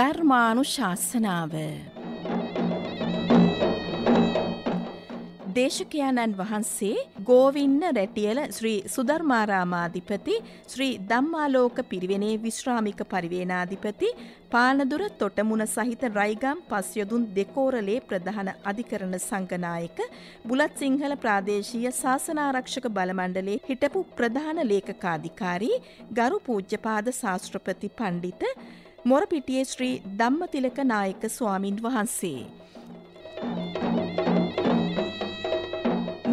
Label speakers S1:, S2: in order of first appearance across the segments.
S1: ධර්මානු ශාස්සනාව දේශකයාණන් වහන්සේ ගෝවින්න රැටියල ශ්‍රී සුධර්මාරාමාධිපති ශ්‍රී දම්මාලෝක පිරිවෙනේ විශ්‍රාමික පරිවේනාධිපති පානදුර තොටමුණ සහිත රයිගම් පස්යොදුන් දෙකෝරලේ ප්‍රධාන අධිකරණ සංගනායක බුලත් සිංහල ප්‍රාදේශීය ශාසනාරක්ෂක බලමණ්ඩලේ හිටපු ප්‍රධාන ලේකකාධිකාරී ගරු පූජ්‍යපාද ශාස්ත්‍රපති පණ්ඩිත මොරපිටියේ ශ්‍රී ධම්මතිලක නායක ස්වාමින් වහන්සේ.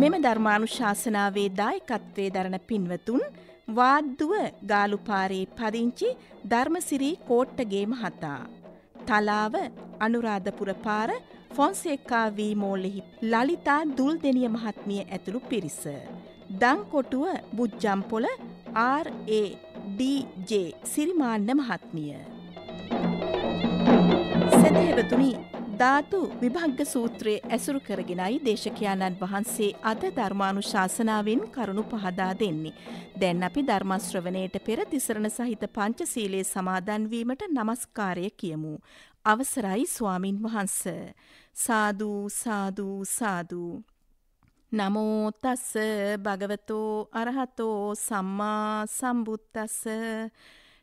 S1: මෙම ධර්මානුශාසනාවේ දායකත්වයේ දරන පින්වතුන් වාද්දුව ගාලුපාරේ පදිංචි ධර්මසිරී කෝට්ටගේ මහතා. තලාව අනුරාධපුර පාර ෆොන්සේකා වී මෝල්ලෙහි ලලිතා දුල්දෙනිය මහත්මිය ඇතුළු පිරිස. දංකොටුව බුජ්ජම්පොල ආරඒ DJ සිරිමාන්න මහත්මිය. දේවතුනි ධාතු විභංග සූත්‍රයේ ඇසුරු කරගෙනයි දේශකයාණන් වහන්සේ අද ධර්මානුශාසනාවෙන් කරුණු පහදා දෙන්නේ. දැන් අපි ධර්මශ්‍රවණයට පෙර තිසරණ සහිත පංචශීලයේ සමාදන් වීමට নমස්කාරය කියමු. අවසරයි ස්වාමින් වහන්ස. සාදු සාදු සාදු. නමෝ තස්ස භගවතෝ අරහතෝ සම්මා සම්බුද්දස්ස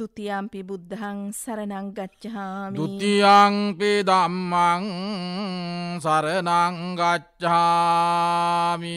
S1: දුතියම්පි බුද්ධං සරණං ගච්ඡාමි
S2: දුතියම්පි දම්මං සරණං ගච්ඡාමි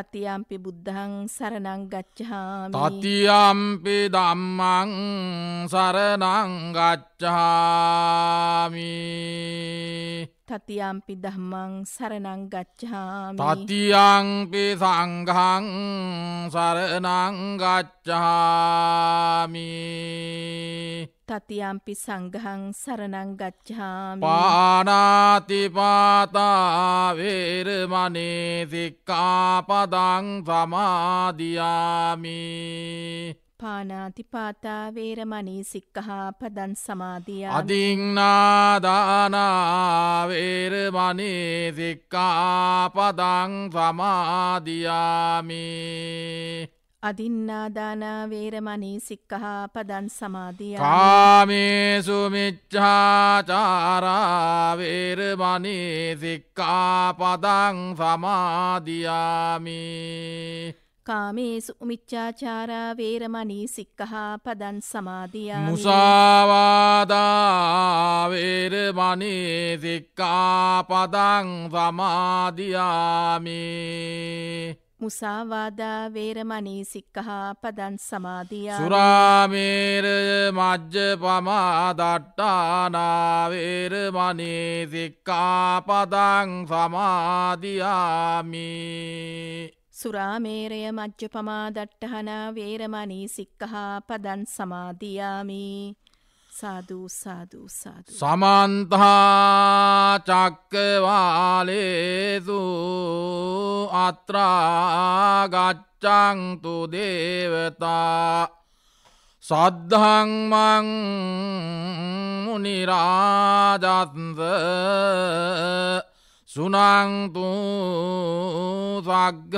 S1: තතියම්පි බුද්ධං සරණං ගච්ඡාමි
S2: තතියම්පි දම්මං සරණං ගච්ඡාමි තතියම්පි දහමං සරණං
S1: ගච්ඡාමි
S2: තතියංපි සංඝං සරණං ගච්ඡාමි තතියම්පි සංගහං
S1: සරණං ගච්ඡාමි
S2: පානාති පාතා වේරමණී සික්ඛාපදං සමාදියාමි
S1: පානාතිපාතා වේරමණී සික්කහා පදන් සමාධිය
S2: අදිංනාදානාවේරමණී සික්කා පදං සමාධයාමි අදින්නාදාන
S1: වේරමණී සික්කහා පදන් සමාධිය
S2: කාමේසු මිච්ඡාචාරා වේරමණී සික්කා පදං සමාදියාමි කාමේසු මිච්ඡාචාරා
S1: වේරමණී සික්කහා පදන් සමාදියාමි
S2: මුසාවාදා වේරමණී සික්කා පදං සමාදියාමි මුසාවාදා වේරමනී සික්කහා
S1: පදන් සමාධිය
S2: සුරාමේරය මජ්්‍ය පමාදට්ටානාවේරමනී සික්කාපදං සමාධයාමී සුරාමේරය මජ්්‍ය පමාදට්ටහනා
S1: වේරමනී සික්කහා පදන් සමාධයාමී සාධූ සාධූ
S2: සාධ. සමන්තා චක්කවාලේසු අත්‍රාගච්චංතු දේවතා සද්ධංමං මුනිරාජත්ද සුනංතු සග්ග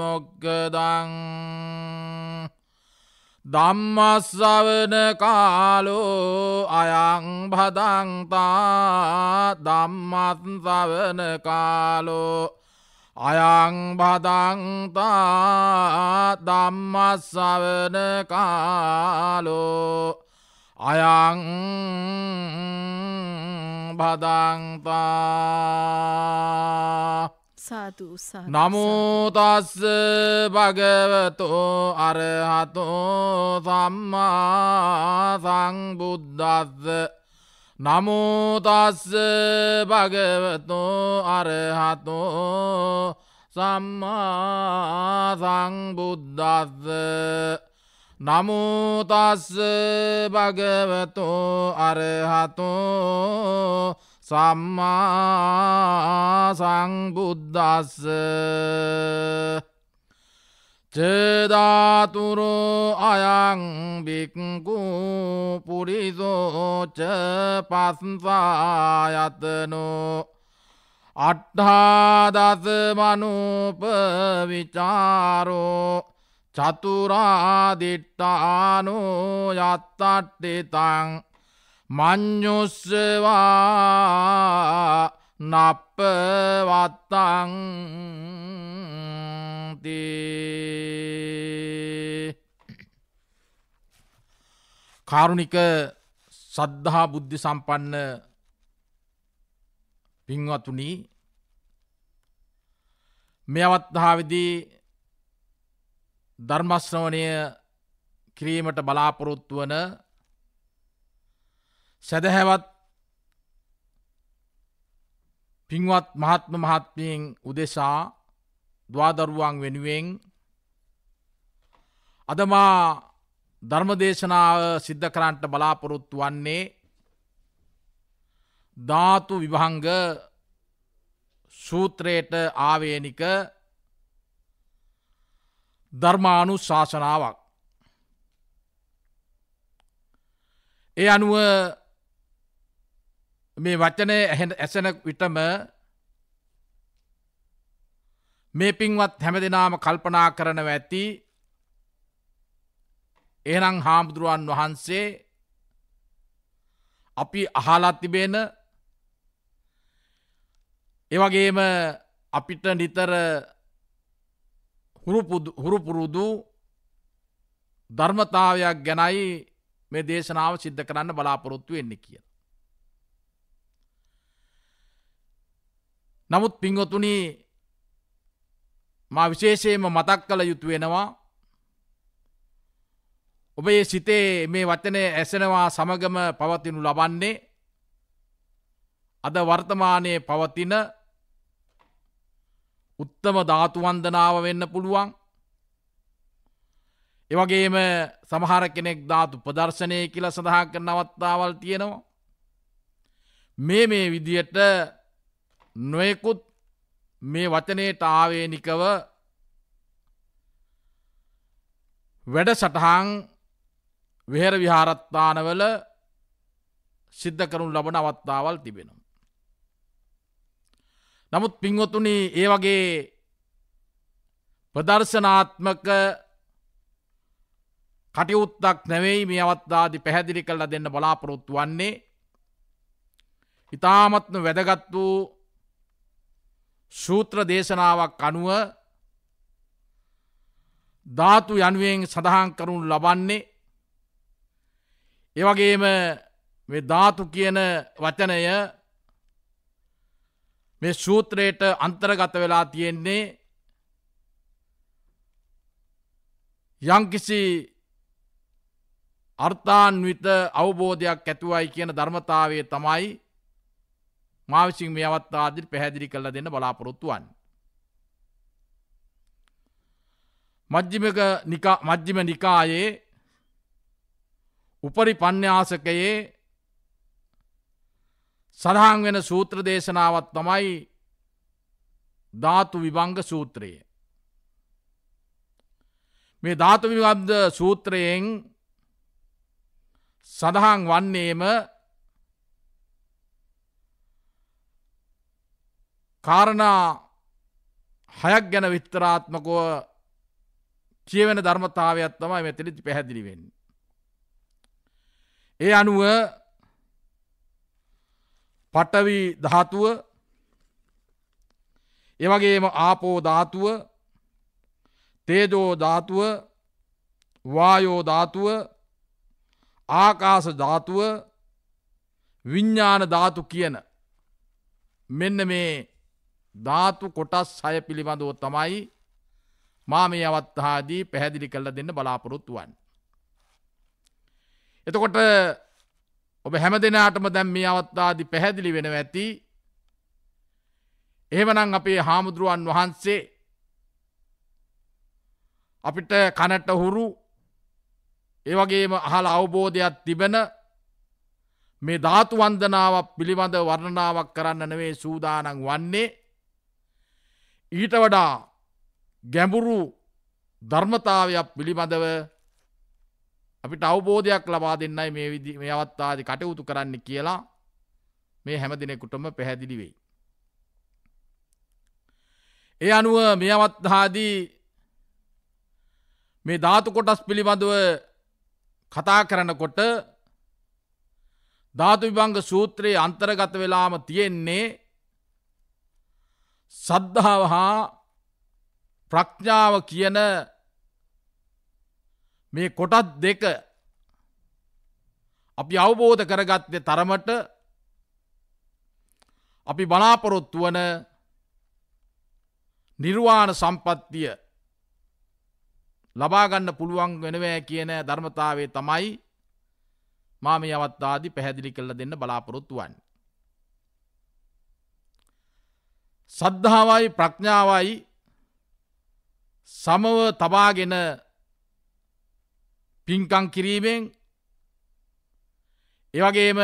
S2: මොක්ගදං දම්මස්සවන කාලෝ අයංබදංතා දම්මත්සවන කාලෝ අයංබදංතා දම්මස්සවන කාලෝ අයං බදංතා නමුතස්ස භගවතෝ අරහතෝ සම්මා සංබුද්ධස්ස නමුතස්ස භගවතෝ අරහතෝ සම්මා සංබුද්ධස්ස නමුතස්ස භගවතෝ අරහතෝ සම්මා සංබුද්දස්ස චදාතුරු අයංභික්කු පුරිසෝච පස්සායතනු අට්ඨාදස මනුප විචාරෝ චතුරාදිට්ටානු යත්තට්ටිතං මං්ඥුස්සවා නප්පවත්තංති කාරුණික සද්ධහා බුද්ධි සම්පන්න පින්වතුනි මේ අවත්ධාවදී ධර්මශ්‍රවණය කිරීමට බලාපොරොත්තු වන සැදැහැවත් පින්වත් මහත්ම මහත්මයෙන් උදෙසා දවාදරුවන් වෙනුවෙන් අදමා ධර්මදේශනාව සිද්ධ කරන්ට බලාපොරොත්තු වන්නේ ධාතු විභංග සූත්‍රයට ආවේනික ධර්මානු ශාසනාවක්. ඒ අනුව මේ වචනය ඇසෙන විටම මේ පින්වත් හැම දෙනාම කල්පනා කරනව ඇති එහනම් හාමුදුරුවන් වහන්සේ අපි අහලත් තිබෙන එවගේම අපිට නිතර හුරුපුරුදු ධර්මතාවයක් ගැනයි මේ දේශනාව සිද්ධ කරන්න බලාපොරොත්තු වෙන්න කියලා. නමුත් පිංහොතුනි මා විශේෂයෙන්ම මතක් කළ යුතු වෙනවා ඔබේ සිතේ මේ වචනය ඇසෙනවා සමගම පවතිනු ලබන්නේ අද වර්තමානයේ පවතින උත්තම ධාතුවන්දනාව වෙන්න පුළුවන් එවගේම සමහර කෙනෙක් ධාතු ප්‍රදර්ශනය කියල සඳහා කර නවත්තාවල් තියෙනවා මේ මේ විදියට නොයෙකුත් මේ වචනයට ආවේනිකව වැඩසටහන් වෙහෙර විහාරත්තානවල සිද්ධ කරනු ලබන අවත්තාවල් තිබෙනම්. නමුත් පින්වොතුනි ඒ වගේ ප්‍රදර්ශනාත්මක කටයුත්තක් නැවෙයි මේ අවත්තාදි පැහැදිලි කල්ලා දෙන්න බලාපොරොත්තු වන්නේ ඉතාමත්ම වැදගත් වූ සූත්‍ර දේශනාවක් අනුව ධාතු යනුවෙන් සඳහන් කරුණු ලබන්නේ එවගේම ධාතු කියන වචනය මේ සූත්‍රයට අන්තර්ගත වෙලා තියෙන්නේ යංකිසි අර්ථාන්විත අවබෝධයක් ඇතුවයි කියන ධර්මතාවය තමයි මා විසින් මේ අවස්ථාවේදී පැහැදිලි කරලා දෙන්න බලාපොරොත්තු වන්නේ. මජ්ක්‍ධිමක නිකා මජ්ක්‍ධිම නිකායේ උපරි පඤ්ඤාසකයේ සඳහන් වෙන සූත්‍ර දේශනාවක් තමයි ධාතු විභංග සූත්‍රය. මේ ධාතු විභංග සූත්‍රයෙන් සඳහන් වන්නේම කාරණා හයක් ගැන විත්තරාත්මකව කියවෙන ධර්මතාවයක් තමයි මෙතනදි පැහැදිලි වෙන්නේ. ඒ අනුව පටවි ධාතුව එවගේම ආපෝ ධාතුව තේජෝ ධාතුව වායෝ ධාතුව ආකාශ ධාතුව විඤ්ඥාන ධාතු කියන මෙන්න මේ ධාතු කොටස් සය පිළිබඳව තමයි මා මේ අවත්හාදී පැහැදිලි කල්ල දෙන්න බලාපොරොත්තුවන්. එතකොට ඔබ හැම දෙනාටම දැම් මේ අවත්තාදි පැහැදිලි වෙන ඇති එහෙමනම් අපේ හාමුදුරුවන් වහන්සේ අපිට කනට හුරු ඒවගේම අහල අවබෝධයක් තිබෙන මේ ධාතු වන්දනාවක් පිළිබඳ වර්ණනාවක් කරන්න නවේ සූදානන් වන්නේ ඊට වඩා ගැඹුරු ධර්මතාවයක් පිළිබඳව අපිට අවබෝධයක් ලබා දෙන්නයි මේ විදි මේ අවත්තාදි කටයුතු කරන්න කියලා මේ හැම දෙනෙකුටම පැහැදිලි වෙයි. ඒ අනුව මේ අවත්හාදී මේ ධාතු කොටස් පිළිබඳව කතා කරනකොට ධාතු විභංග සූත්‍රයේ අන්තර්ගත වෙලාම තියෙන්නේ සද්ධාව හා ප්‍රඥාව කියන මේ කොටත් දෙක අපි අවබෝධ කරගත්ත තරමට අපි බලාපොරොත්තු වන නිර්වාණ සම්පත්තිය ලබාගන්න පුළුවන් වෙනවෑ කියන ධර්මතාවේ තමයි මා මේ අවත්තාදි පැහැදිලි කල්ල දෙන්න බලාපොරොත්තුවන්. සද්ධාවයි ප්‍රඥාවයි සමව තබාගෙන පින්කං කිරීමෙන් එවගේම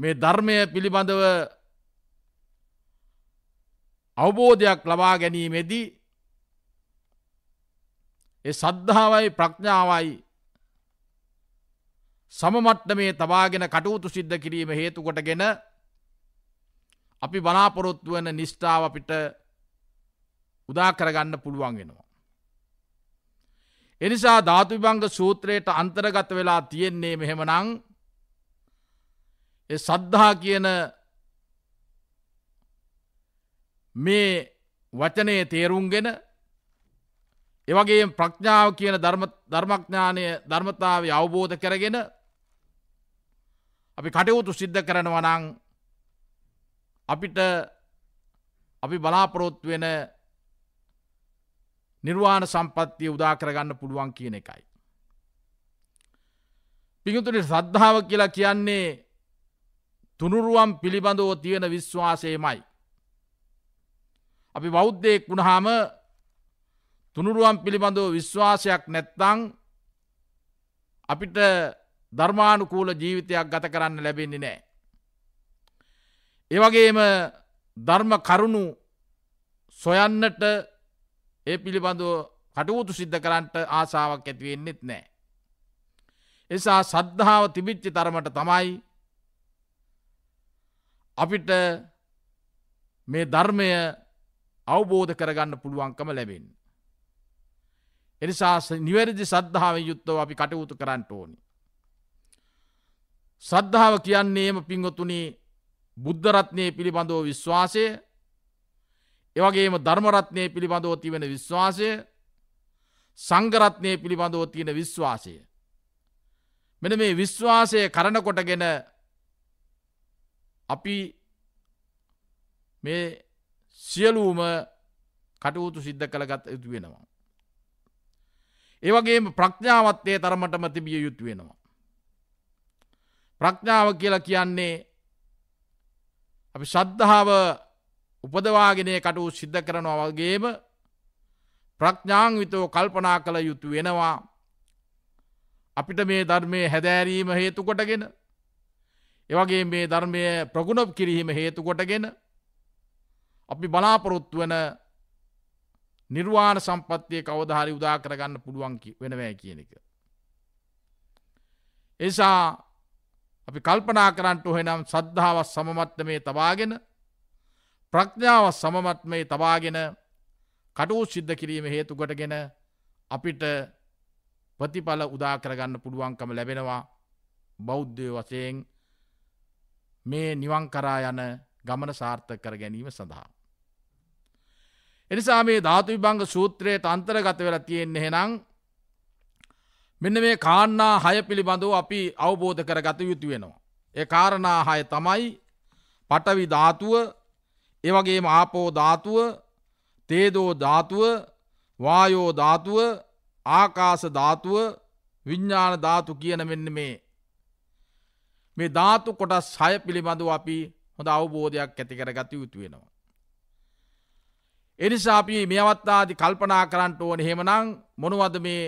S2: මේ ධර්මය පිළිබඳව අවබෝධයක් ලබා ගැනීමේදී ඒ සද්ධාවයි ප්‍රඥාවයි සමමට්ට මේ තබාගෙන කටයුතු සිද්ධ කිරීම හේතුකොටගෙන අපි බලාපොරොත්තු වන නිෂ්ඨාව අපිට උදා කරගන්න පුළුවන් වෙනවා. එනිසා ධාතුවිභංග සූත්‍රයට අන්තර්ගත වෙලා තියෙන්නේ මෙහෙමනං සද්ධා කියන මේ වචනය තේරුම්ගෙන එවගේ ප්‍රඥාව කියන ධර්මඥානය ධර්මතාව අවබෝධ කරගෙන අපි කටයුතු සිද්ධ කරනවනං අපිට අපි බලාපොරොත්තු වෙන නිර්වාණ සම්පත්තිය උදාකරගන්න පුළුවන් කියන එකයි. පිගතුනි සද්ධාව කියලා කියන්නේ තුනුරුවම් පිළිබඳව තියෙන විශ්වාසයමයි. අපි බෞද්ධයෙක් වුණහාම තුනුරුවම් පිළිබඳව විශ්වාසයක් නැත්තං අපිට ධර්මානුකූල ජීවිතයක් ගත කරන්න ලැබෙන්නේ නෑ. ඒවගේම ධර්ම කරුණු සොයන්නට ඒ පිළිබඳව කටවුතු සිද්ධ කරන්නට ආසාාවක් ඇතිවෙන්නෙත් නෑ. එසා සද්ධාව තිබිච්චි තරමට තමයි අපිට මේ ධර්මය අවබෝධ කරගන්න පුළුවන්කම ලැබෙන්. එනිසා නිවැරදි සද්ධාව යුත්තව අපි කටයුතු කරන්නට ඕනි. සද්ධාව කියන්නේම පිංගොතුනේ බුද්ධරත්නය පිළිබඳව විශ්වාසය එවගේම ධර්මරත්නය පිළිබඳව තිවෙන විශ්වාසය සංගරත්නය පිළිබඳව තියෙන විශ්වාසය. මෙන මේ විශ්වාසය කරනකොටගෙන අපි මේ සියලූම කටයුතු සිද්ධ කළ ගත යුතු වෙනවා. ඒවගේ ප්‍රඥාවත්තය තරමටම තිබිය යුතු වෙනවා. ප්‍රඥාව කියලා කියන්නේ අපි ශද්ධාව උපදවාගෙනය කටු සිද්ධ කරනවා වගේම ප්‍රඥාංවිතෝ කල්පනා කළ යුතු වෙනවා අපිට මේ ධර්මය හැදෑරීම හේතු කොටගෙන එවගේ මේ ධර්මය ප්‍රගුණ කිරීම හේතු කොටගෙන අපි බලාපොරොත්තු වන නිර්වාණ සම්පත්තිය කවදහරි උදා කරගන්න පුළුවන් වෙනවෑ කියන එක. එසා අපි කල්පනා කරන්නට හොෙනම් සද්ධාවත් සමමත්ත මේ තබාගෙන ප්‍රඥාවත් සමමත් මේ තබාගෙන කටුූ සිද්ධ කිරීම හේතුකටගෙන අපිට ප්‍රතිඵල උදාකරගන්න පුළුවන්කම ලැබෙනවා බෞද්ධය වසයෙන් මේ නිවංකරා යන ගමන සාර්ථක කර ගැනීම සඳහා. එනිසා මේ ධාතු විභංග සූත්‍රයට අන්තර්ගත වෙලා තියෙන්නේ හෙනම් මෙන්න මේ කාන්නා හය පිළිබඳව අපි අවබෝධ කර ගත යුතු වෙනවා. ඒ කාරණා හය තමයි පටවි ධාතුව ඒවගේම ආපෝ ධාතුව තේදෝ ධාතුව වායෝ ධාතුව ආකාස ධාතුව විඤ්ඥාන ධාතු කියන මෙන්න මේ. මේ ධාතු කොටස් සය පිළිබඳව අපි හොඳ අවබෝධයක් ඇතිකර ගත යුතු වෙනවා. එනිසා අපි මේ අවත්තාදි කල්පනා කරන්නට ඕන හෙමනං මොනවද මේ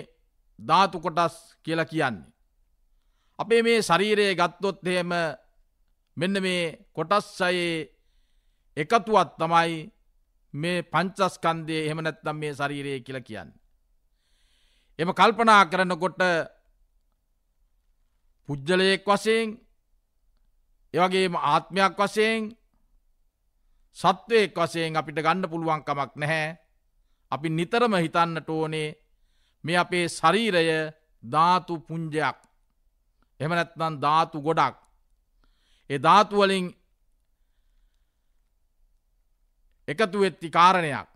S2: ධාතු කොටස් කියලා කියන්නේ. අපේ මේ ශරීරයේ ගත්තොත් එහෙම මෙන්න මේ කොටස්සයේ එකතුවක් තමයි මේ පංචස්කන්ධය එහෙම නැත්නම් මේ ශරීරය කියලා කියන්නේ. එම කල්පනා කරනකොට පුජ්‍යලයක් වශයෙන් එවගේම ආත්මයක් වශයෙන් සත්වයෙක් වශයෙන් අපිට ගන්න පුළුවන් කමක් නැහැ. අපි නිතරම හිතන්නට ඕනේ මේ අපේ ශරීරය ධාතු පුංජයක් එම නැත්නම් ධාතු ගොඩක් ඒ ධාතු වලින් එකතු වෙච්චි කාරණයක්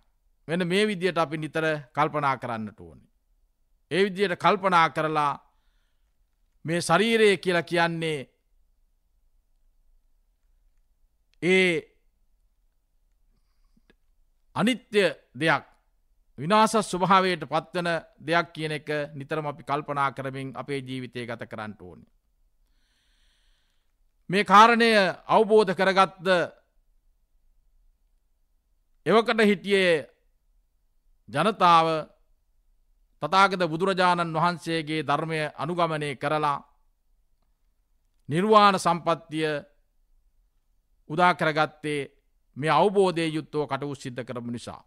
S2: වෙන මේ විදියට අපි නිතර කල්පනා කරන්නට ඕනේ. ඒ විදියට කල්පනා කරලා මේ ශරීරය කියලා කියන්නේ ඒ අනිත්‍ය දෙයක් විනාසස් ස්වභාවයට පත්වන දෙයක් කියන එක නිතරම අපි කල්පනා කරමින් අපේ ජීවිතය ගත කරන්න ඕනි. මේ කාරණය අවබෝධ කරගත්ද එවකට හිටියේ ජනතාව තතාගත බුදුරජාණන් වහන්සේගේ ධර්මය අනුගමනය කරලා නිර්වාණ සම්පත්තිය උදාකරගත්තේ මේ අවබෝධය යුත්තෝ කටවු සිද්ධ කරම නිසා.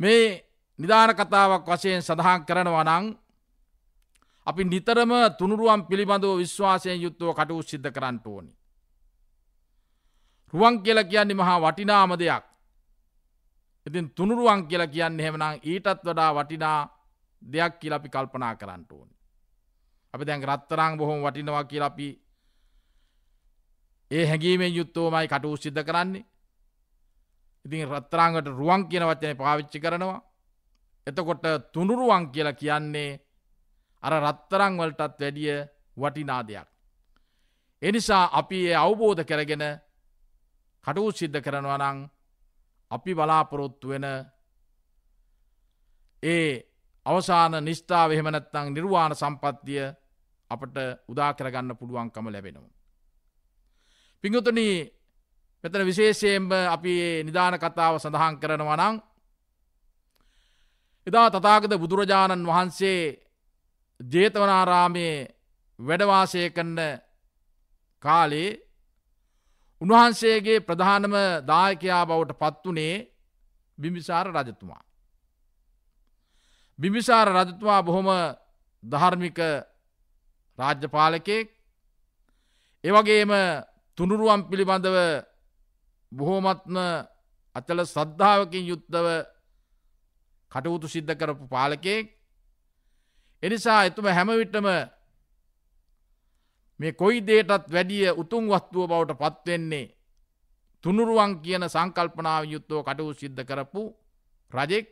S2: මේ නිධාන කතාවක් වශයෙන් සඳහන් කරනවා නං අපි නිතරම තුනුරුවන් පිළිබඳව විශ්වාසයෙන් යුත්තව කටු සිද්ධ කරන්නට ඕනි. රුවන් කියල කියන්නේ මහා වටිනාම දෙයක්. ඉතින් තුනුරුවන් කියල කියන්න හෙමනම් ඊටත් වඩා වටිනා දෙයක් කියල අපි කල්පනා කරන්නට ඕනි. අපි දැන් රත්තරං බොහොම වටිනවා කියලපි ඒ හැඟීමෙන් යුත්තෝමයි කටු සිද්ධ කරන්නේ ඉතින් රත්තරාංගට රුවන් කියන වචනය පාවිච්චි කරනවා. එතකොට තුනුරුවන් කියලා කියන්නේ අර රත්තරංවලටත් වැඩිය වටිනා දෙයක්. එනිසා අපි ඒ අවබෝධ කරගෙන කටවු සිද්ධ කරනවා නං අපි බලාපොරොත්තු වෙන ඒ අවසාන නිස්ථාව එහෙමනැත්තං නිර්වාණ සම්පත්තිය අපට උදාකරගන්න පුළුවන්කම ලැබෙනවා. පිංගතුනී මෙතන විශේෂයෙන්ම අපි නිධාන කතාව සඳහන් කරනවනං එදා තතාගත බුදුරජාණන් වහන්සේ ජේතවනාරාමයේ වැඩවාසය කන්න කාලේ උන්වහන්සේගේ ප්‍රධානම දායකයා බවට පත්වනේ බිම්බිසාර රජතුමා. බිම්බිසාර රජතුමා බොහොම ධර්මික රාජ්‍යපාලකෙක් එවගේම තුනුරුවම් පිළිබඳව බොහෝමත්ම අතල සද්ධාවකින් යුත්තව කටයුතු සිද්ධ කරපු පාලකයෙක් එනිසා එතුම හැමවිටම මේ කොයි දේටත් වැඩිය උතුම් වස්තුව බවට පත්වෙන්නේ තුනුරුවන් කියන සංකල්පනාව යුත්තෝ කටවු සිද්ධ කරපු රජෙක්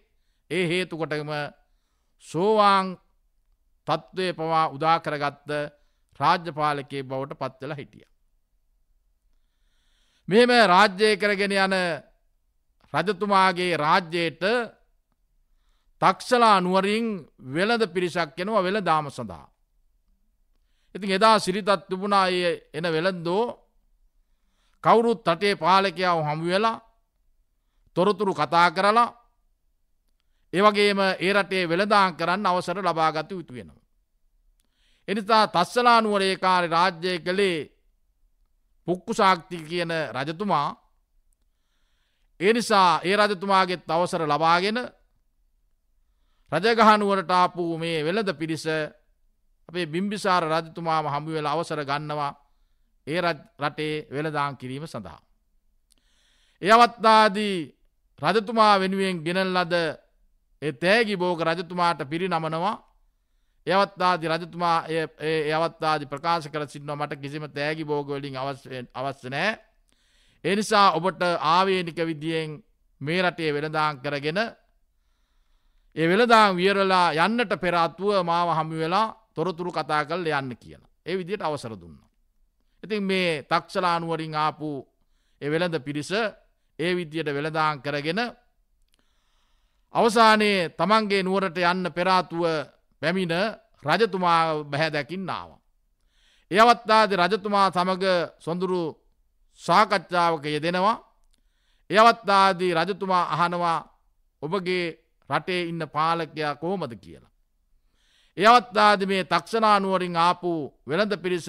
S2: ඒ හේතුකොටම සෝවාං තත්ත්වය පවා උදාකරගත්ත රාජ්‍යපාලකේ බවට පත්වල හිටිය. මෙහෙම රාජ්‍යය කරගෙන යන රජතුමාගේ රාජ්‍යයට තක්ෂලා අනුවරින් වෙළඳ පිරිසක් කෙනවා වෙළ දාම සඳහා. ඉතින් එදා සිරිතත් තිබුණා එන වෙළඳෝ කවුරුත් තටේ පාලකයාව හමුවෙලා තොරතුරු කතා කරලා ඒවගේම ඒ රටේ වෙළදාන් කරන්න අවසර ලබාගත යුතු වෙනවා. එනිසා තස්සලානුවරේ කාරි රාජ්‍යය කළේ පුක්කු සාක්ති කියන රජතුමා ඒ නිසා ඒ රජතුමාගෙත් අවසර ලබාගෙන රජගහනුවරට ආපු මේ වෙළඳ පිරිස අපේ බිම්බිසාර රජතුමාම හමුවෙල අවසර ගන්නවා ඒ රටේ වෙළදාන් කිරීම සඳහා. එය අවත්තාදී රජතුමා වෙනුවෙන් ගෙනල් ලද එ තෑගි බෝග රජතුමාට පිරිනමනවා ඒවත්තාදි රජතුමා ඒවත්තාදි ප්‍රකාශ කර සින්නව මට කිසිම තෑගි බෝගවලින් අවස්ස නෑ. එනිසා ඔබට ආවේනික විදියෙන් මේ රටේ වෙළදාං කරගෙන ඒ වෙළදාං වියරලා යන්නට පෙරාත්තුව මාව හමි වෙලා තොරතුරු කතා කල් යන්න කියලා. ඒ විදියට අවසර දුන්න. ඉතින් මේ තක්ෂලානුවරින් ආපු එවෙළඳ පිරිස ඒ විදියට වෙළදාං කරගෙන අවසානයේ තමන්ගේ නුවරට යන්න පෙරාතුව පැමිණ රජතුමා බැහැදැකින්නාව. එයවත්තාද රජතුමා සමඟ සොඳුරු සාකච්ඡාවක යෙදෙනවා එයවත්තාදී රජතුමා අහනවා ඔබගේ රටේ ඉන්න පාලකයා කොහොමද කියලා. එයවත්තාද මේ තක්ෂණානුවරින් ආපු වෙළඳ පිරිස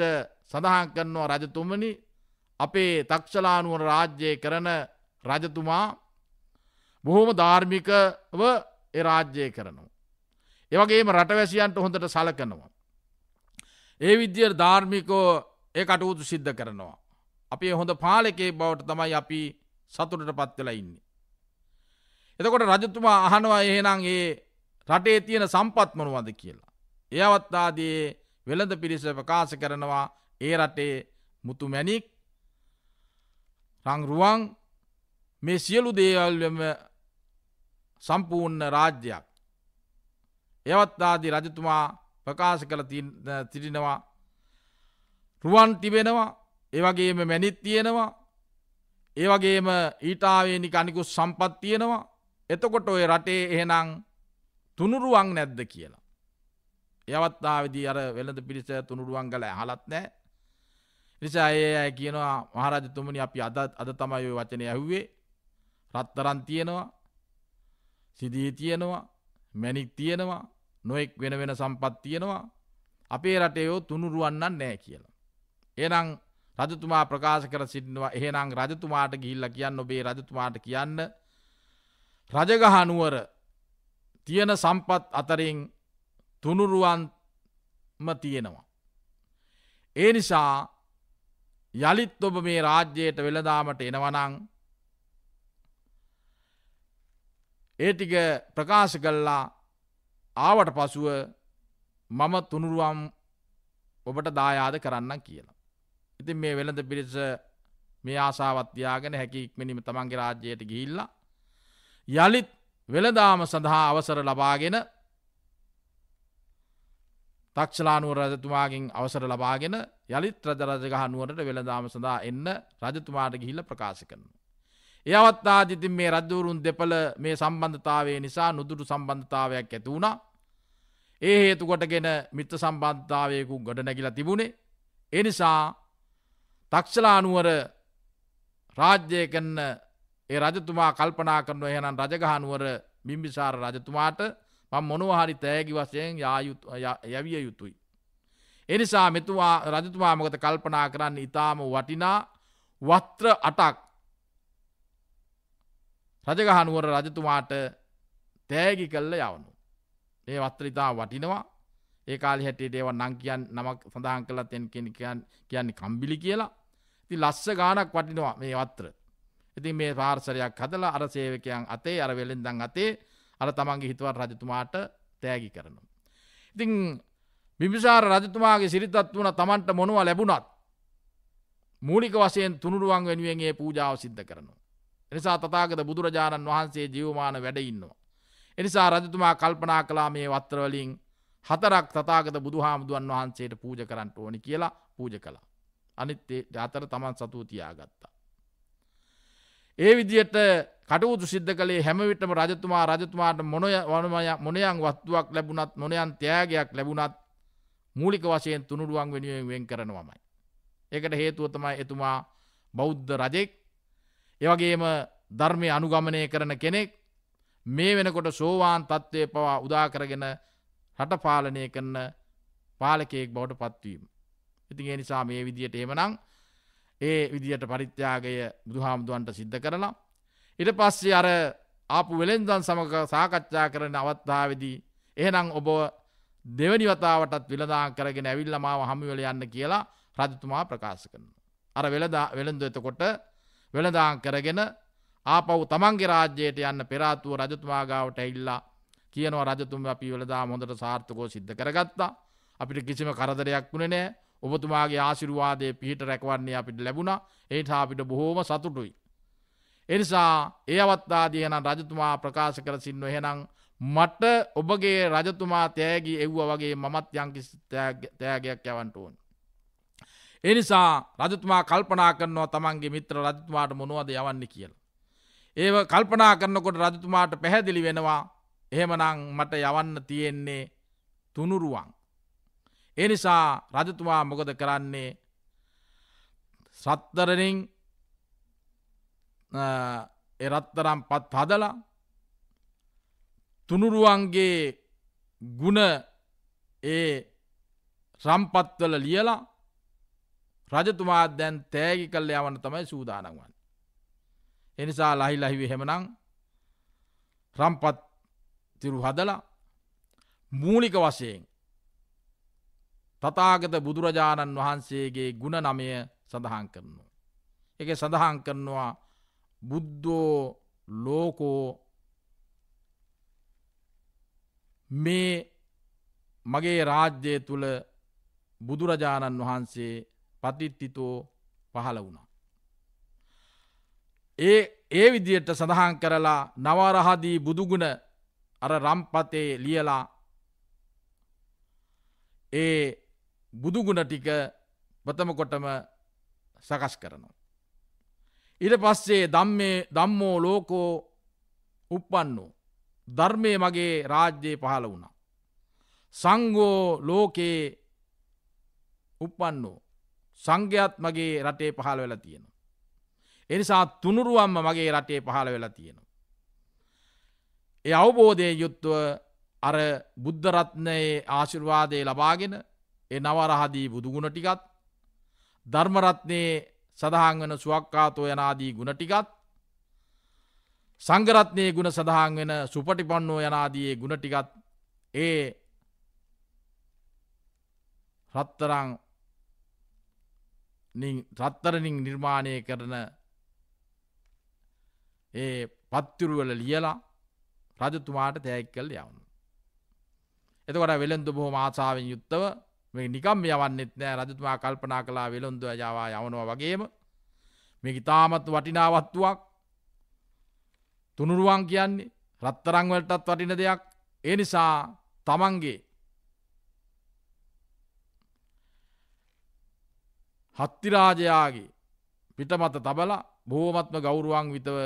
S2: සඳහන් කරනවා රජතුමනි අපේ තක්ෂලානුවර රාජ්‍යය කරන රජතුමා බොහොම ධාර්මිකව රාජ්‍යය කරනවා. ඒවගේම රටවැසියන්ට හොඳට සලකනවා. ඒ විද්‍යයට ධාර්මිකෝ ඒ කටයුතු සිද්ධ කරනවා. අපේ හොඳ පාලකේ බවට තමයි අපි සතුටට පත්වෙලා ඉන්නේ. එතකොට රජතුමා අහනවා එහෙනම් ඒ රටේ තියෙන සම්පත්මනුවද කියලා. ඒ අවත්තාදයේ වෙළඳ පිරිස ප්‍රකාශ කරනවා ඒ රටේ මුතුමැනික් රංරුවන් මේ සියලු දේවල්ම සම්පූර්ණ රාජ්‍යයක් එවත්තාදී රජතුමා ප්‍රකාශ කළ තිරිනවා රුවන් තිබෙනවා ඒවගේම මැනිත් තියෙනවා ඒවගේම ඊටාවේනි කනිකු සම්පත් තියෙනවා එතකොට ඔය රටේ එහෙනම් තුනුරුවන් නැද්ද කියලා. යවත්තාවදී අර වෙළඳ පිරිස තුනුරුවන් කළ හලත් නෑ නිසා ඒ අය කියනවා මහරජතුමනි අපි අදත් අද තමයි ඔය වචනය ඇහුවේ රත්තරන් තියෙනවා සිදී තියෙනවා මැනික් තියෙනවා නොෙක් වෙන වෙන සම්පත් තියෙනවා අපේ රටයෝ තුනුරුවන්නන් නෑ කියලා. එනං රජතුමා ප්‍රකාශ කර සිටිනවා එහෙනං රජතුමාට ගිහිල්ල කියන්න ඔබේ රජතුමාට කියන්න රජගහනුවර තියෙන සම්පත් අතරින් තුනුරුවන්ම තියෙනවා. ඒ නිසා යළිත් ඔබ මේ රාජ්‍යයට වෙළදාමට එනවනං ඒටික ප්‍රකාශ කල්ලා ආවට පසුව මම තුනුරුවම් ඔබට දායාද කරන්න කියලා. ඉතින් මේ වෙළඳ පිරිස මේ ආසාවත්්‍යයාගෙන හැකික්මනිම තමන්ගේ රාජ්‍යයට ගිහිල්ලා. යළිත් වෙළදාම සඳහා අවසර ලබාගෙන තක්ෂලානුව රජතුමාගෙන් අවසර ලබාගෙන යළිත් රජරජගහනුවරට වෙළදාම සඳහා එන්න රජතුමාට ගිහිල්ල ප්‍රකාශ කරනවා. ඒ අවත්තාදිතින් මේ රජවරුන් දෙපළ මේ සම්බන්ධතාවේ නිසා නුදුරු සම්බන්ධතාවයක් ඇති වුණා. ඒ හේතු කොටගෙන මිත්‍ර සම්බන්ධතාවයකු ගොඩ නැගිලා තිබුණේ. ඒ නිසා තක්ෂලානුවර රාජ්‍යය කන්න ඒ රජතුමා කල්පනා කරනව එහනම් රජගහනුවර බිම්බිසාර රජතුමාට මං මොනවහරි තෑගි වසයෙන් යවිය යුතුයි. එනිසා මෙතුවා රජතුමාමකත කල්පනා කරන්න ඉතාම වටිනා වත්‍ර අටක් රජගහනුවර රජතුමාට තෑගි කල්ල යවනු. ඒ වත්තර ඉතා වටිනවා ඒ කාල හැටියට ඒව නං කියන් නමක් සඳහන් කලත් එෙන් කෙනකයන් කියන්නේ කම්බිලි කියලා ති ලස්ස ගානක් වටිනවා මේ වත්තර. ඉතින් මේ පාර්සරයක් හදලා අර සේවකයන් අතේ අර වෙලෙන්දන් අතේ අර තමන්ගේ හිතුවත් රජතුමාට තෑගි කරනු. ඉතිං බිමිසාර රජතුමාගේ සිරිතත් වන තමන්ට මොනවා ලැබුණත් මූලික වසයෙන් තුනුරුවන් වෙනුවෙන්ගේ පූජාව සිද්ධ කරනවා. එනිසා තතාගත බුදුරජාණන් වහන්සේ ජීවමාන වැඩඉන්නවා. එනිසා රජතුමා කල්පනා කලා මේ වත්‍රවලින් හතරක් තතාගත බුදුහාමුදුවන් වහන්සේට පූජ කරන්නට ඕනි කියලා පූජ කලා. අනිත් ජාතර තමන් සතුූ තියාගත්තා. ඒ විදියට කටයුතු සිද්ධ කළේ හැමවිටම රජතුමා රජතුමාට මොනොය වනමය මොනයන් වත්තුවක් ලැබුණත් මොනයන් තෑගයක් ලැබුණත් මූලික වශයෙන් තුනුරුවන් වෙනුවෙන් වෙන් කරනවමයි. එකට හේතුවතමයි එතුමා බෞද්ධ රජෙක් එවගේම ධර්මය අනුගමනය කරන කෙනෙක් මේ වෙනකොට සෝවාන් තත්ත්වය පවා උදාකරගෙන රට පාලනය කරන පාලකයෙක් බවට පත්වීම. ඉතින් ඒ නිසා මේ විදියට එහෙමනම් ඒ විදියට පරිත්‍යාගය බුදුහාමුදුරන්ට සිද්ධ කරලා ඊට පස්සේ අර ආපු වෙලෙන්දන් සමග සාකච්ඡා කරන අවස්ථාවේදී එහෙනම් ඔබ දෙවනි වතාවටත් විලදාම් කරගෙන ඇවිල්ලා මාව හමුවෙල යන්න කියලා රජතුමා ප්‍රකාශ කරනවා. අර වෙලදා වෙලෙන්දු එතකොට වෙළදාං කරගෙන ආපව් තමන්ගේ රාජ්‍යයට යන්න පෙරාතුව රජතුමාගාවට ඇඉල්ලා කියනවා රජතුම අපි වෙළදා හොඳට සාර්ථකෝ සිද්ධ කරගත්තා අපිට කිසිම කරදරයක් වුණ නෑ ඔබතුමාගේ ආශිරුවාදය පිහිට රැකවන්නේ අපිට ලැබුණා ඒට අපිට බොහෝම සතුටුයි. එනිසා ඒ අවත්තාදයන රජතුමා ප්‍රකාශ කරසින්න එහෙනම් මට ඔබගේ රජතුමා තෑගි එව්ව වගේ මමත් යංකි තෑගයක් යවන්ට ඕන්. එනිසා රජතුමා කල්පනා කරනවා තමන්ගේ මිත්‍ර රජතුමාට මොනවද යවන්න කියලා. ඒ කල්පනා කරනකොට රජතුමාට පැහැදිලි වෙනවා එහෙමනං මට යවන්න තියෙන්නේ තුනුරුවන්. එනිසා රජතුමා මොකද කරන්නේ සත්තරනින් එරත්තරම් පත් හදලා තුනුරුවන්ගේ ගුණ ඒ සම්පත්වල ලියලා රජතුමාත් දැන් තෑගි කල්ල යවන තමයි සූදානවන්. එනිසා ලහි ලහිවි හෙමනං රම්පත් තිරු හදලා මූලික වශයෙන් තතාගත බුදුරජාණන් වහන්සේගේ ගුණ නමය සඳහන් කරනවා. එක සඳහන් කරනවා බුද්ධෝ ලෝකෝ මේ මගේ රාජ්‍යය තුළ බුදුරජාණන් වහන්සේ පතිට්ටිතෝ පහළ වුණා. ඒ ඒ විදියට සඳහන් කරලා නවරහදී බුදුගුණ අර රම්පතේ ලියලා ඒ බුදුගුණ ටික ප්‍රථමකොටම සකස් කරනවා. ඉට පස්සේ දම්මේ දම්මෝ ලෝකෝ උප්පන්නෝ. ධර්මය මගේ රාජ්‍යයේ පහළ වුණා. සංගෝ ලෝකයේ උප්පන්නෝ සංඝයත් මගේ රටේ පහළ වෙලා තියෙනවා. එනිසා තුනුරුවම්ම මගේ රටේ පහළ වෙලා තියෙනවා. ඒ අවබෝධය යුත්තුව අර බුද්ධරත්නයේ ආශිර්වාදය ලබාගෙන ඒ නවරහදී බුදුගුණ ටිකත් ධර්මරත්නයේ සඳහන් වන සුවක්කාතෝ යනාදී ගුණ ටිකත් සංගරත්නය ගුණ සඳහන් වෙන සුපටිපන්නෝ යනාදයේ ගුණ ටිකත් ඒ රත්තරං රත්තරණින් නිර්මාණය කරන ඒ පත්තුරුවල ලියලා රජතුමාට තැයික් කල් යවුණු. එතකොට වෙළඳු බොහෝ මාසාාවෙන් යුත්තව මේ නිකම් යවන්නෙත් නෑ රජතුමා කල්පනා කලා වෙළොන්දුව ජවා යවනවා වගේම මේ ඉතාමත් වටිනාවත්තුවක් තුනුරුවන් කියන්නේ රත්තරංවලටත් වටින දෙයක් ඒ නිසා තමන්ගේ හත්තිරාජයාගේ පිටමත තබලා බොහෝමත්ම ගෞරුවන් විතව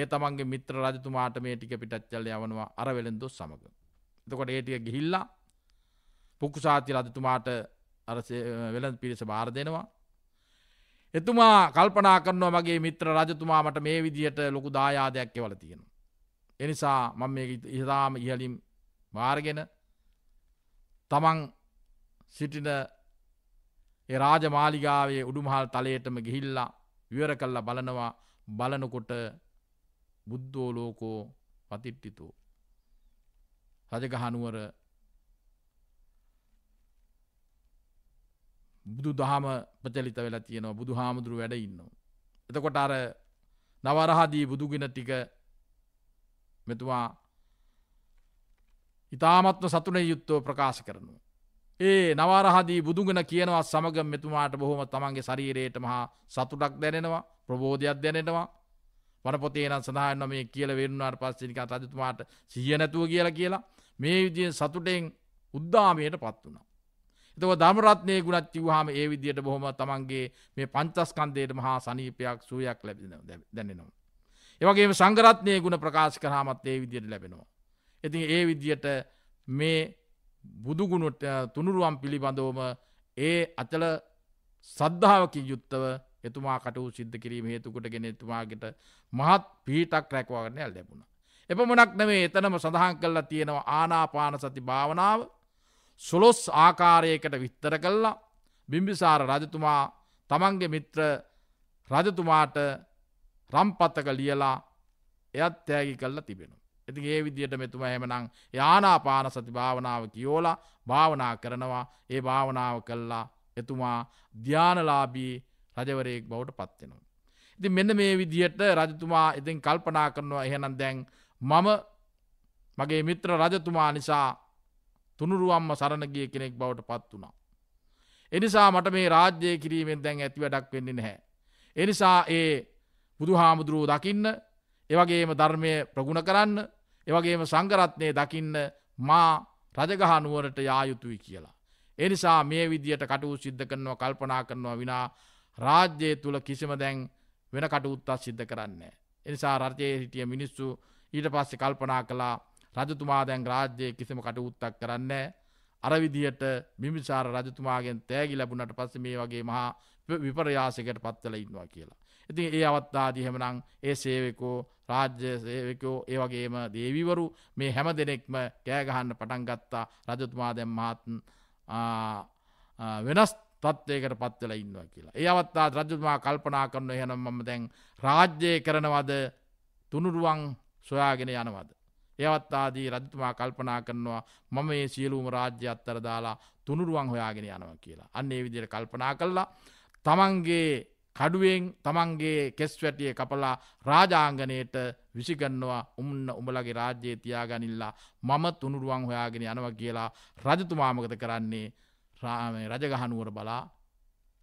S2: ඒ තමන්ගේ මිත්‍ර රජතුමාට මේ ටික පිටච්චල්ල යවනවා අරවෙලෙන්දො සමඟ. එතකොට ඒටිය ගිහිල්ලා පුක්කුසාති රජතුමාට වෙළඳ පිරිස භාර දෙනවා. එතුමා කල්පනා කරනවා මගේ මිත්‍ර රජතුමාමට මේ විදියට ලොකු දායාදයක් කෙවල තියෙනවා. එනිසා මං මේ ඉහදාම ඉහලින් වාර්ගෙන තමන් සිටින ඒ රාජමාලිගාවේ උඩුමහල් තලයටම ගිහිල්ලා විවර කල්ල බලනවා බලනකොට බුද්ධෝ ලෝකෝ පතිට්ටිතෝ. රජගහනුවර බුදු දහම ප්‍රචලිත වෙලා තියෙනවා බුදු හාමුදුරු වැඩ ඉන්නවා. එතකොට අර නවරහදී බුදුගෙන ටික මෙතුවා ඉතාමත්ව සතුන යුත්තෝ ප්‍රකාශ කරනවා. ඒ නවරහදී බුදුගෙන කියනවා සමග මෙතුමාට බොහොම තමන්ගේ ශරීරයට මහා සතුටක් දැනෙනවා ප්‍රබෝධයක් දැනෙනවා පරපොතේන සඳහන්න මේ කියල වෙන්නාට පස්සනික රජතුමාට සිය නැතුව කියලා කියලා මේ විදිියෙන් සතුටෙන් උද්දාමයට පත් වුණ. එතව දමරත්නය ගුණත් කිව්හාම ඒ විදියට බොහොම තමන්ගේ මේ පංචස්කන්දයට මහා සනීපයක් සූයක් ලැබෙන දැනෙනවා. ඒවගේ සංගරත්නය ගුණ ප්‍රකාශ කරහමත් ඒ විදියට ලැබෙනවා. ඉතින් ඒ විදියට මේ බුදුගුණට තුනුරුවම් පිළිබඳවම ඒ අතල සද්ධාවකි යුත්තව එතුමා කටවු සිද්ධ කිරීම හේතුකොට ගෙන එතුමාගට මහත් පීටක් රැක්වාගනය ලැබුණ. එපමනක් නවේ එතනම සඳහන් කල්ලා තියෙනවා ආනාපාන සති භාවනාව සොලොස් ආකාරයකට විත්තර කල්ලා බිම්බිසාර රජතුමා තමන්ගේ මිත්‍ර රජතුමාට රම්පත්තක ලියලා එයත් තෑගි කල්ලා තිබෙනවා. ඇතිගේ විදියට මෙතුම හෙමනං යානාපාන සති භාවනාව කියෝලා භාවනා කරනවා ඒ භාවනාව කල්ලා එතුමා ධ්‍යානලාබී රජවරයෙක් බවට පත්වෙනවා. ඉති මෙන්න මේ විදිහට රජතුමා ඉතින් කල්පනා කරනවා එහෙනම් දැන් මම මගේ මිත්‍ර රජතුමා නිසා තුනුරුවම්ම සරණගිය කෙනෙක් බවට පත් වුණා. එනිසා මට මේ රාජ්‍යය කිරීමෙන් දැන් ඇති වැඩක් වෙන්නේ නැහැ. එනිසා ඒ බුදු හාමුදුරුවෝ දකින්න ඒවගේම ධර්මය ප්‍රගුණ කරන්න එවගේම සංගරත්නය දකින්න මා රජගහනුවරට යායුතුයි කියලා. එනිසා මේ විදියට කටු සිද්ධ කරනවා කල්පනා කරනවා විනා රාජ්‍යය තුළ කිසිම දැන් වෙන කටුත්තත් සිද්ධ කරන්නේ. එනිසා රජයේ හිටිය මිනිස්සු ඊට පස්සෙ කල්පනා කලා රජතුමා දැන් රාජ්‍යය කිසිම කටයුත්තක් කරන්න අරවිදියට මිමිසාර රජතුමාගෙන් තෑගි ලැබුණට පස්ස මේ වගේ මහා විපරයාසකට පත්වල ඉන්නවා කියලා. ඉතින් ඒ අවත්තාදී හෙමනම් ඒ සේවකෝ රාජ්‍ය සේවකෝ ඒ වගේම දේවිවරු මේ හැම දෙනෙක්ම කෑගහන්න පටන් ගත්තා රජතුමා දැන් මහත් වෙනස් තත්ත්වයකට පත්වෙලා ඉන්නවා කියලා. ඒ අවත්තා රජතුමා කල්පනා කරන එහෙනම් මම දැන් රාජ්‍යය කරනවද තුනුරුවන් සොයාගෙන යනවද. ඒවත්තාදී රජතුමා කල්පනා කරනවා මම මේ සියලූම රාජ්‍ය අත්තර දාලා තුනුරුවන් හොයාගෙන යනවා කියලා. අන්න ඒ විදියට කල්පනා කල්ලා තමන්ගේ කඩුවෙන් තමන්ගේ කෙස් වැටිය කපලා රාජාංගනයට විසිගන්නවා උන්න උඹලගේ රාජ්‍යයේ තියාගනිල්ලා මම තුනුරුවන් හොයාගෙන යනව කියලා රජතුමාමගත කරන්නේ රාමේ රජගහනුවර බලා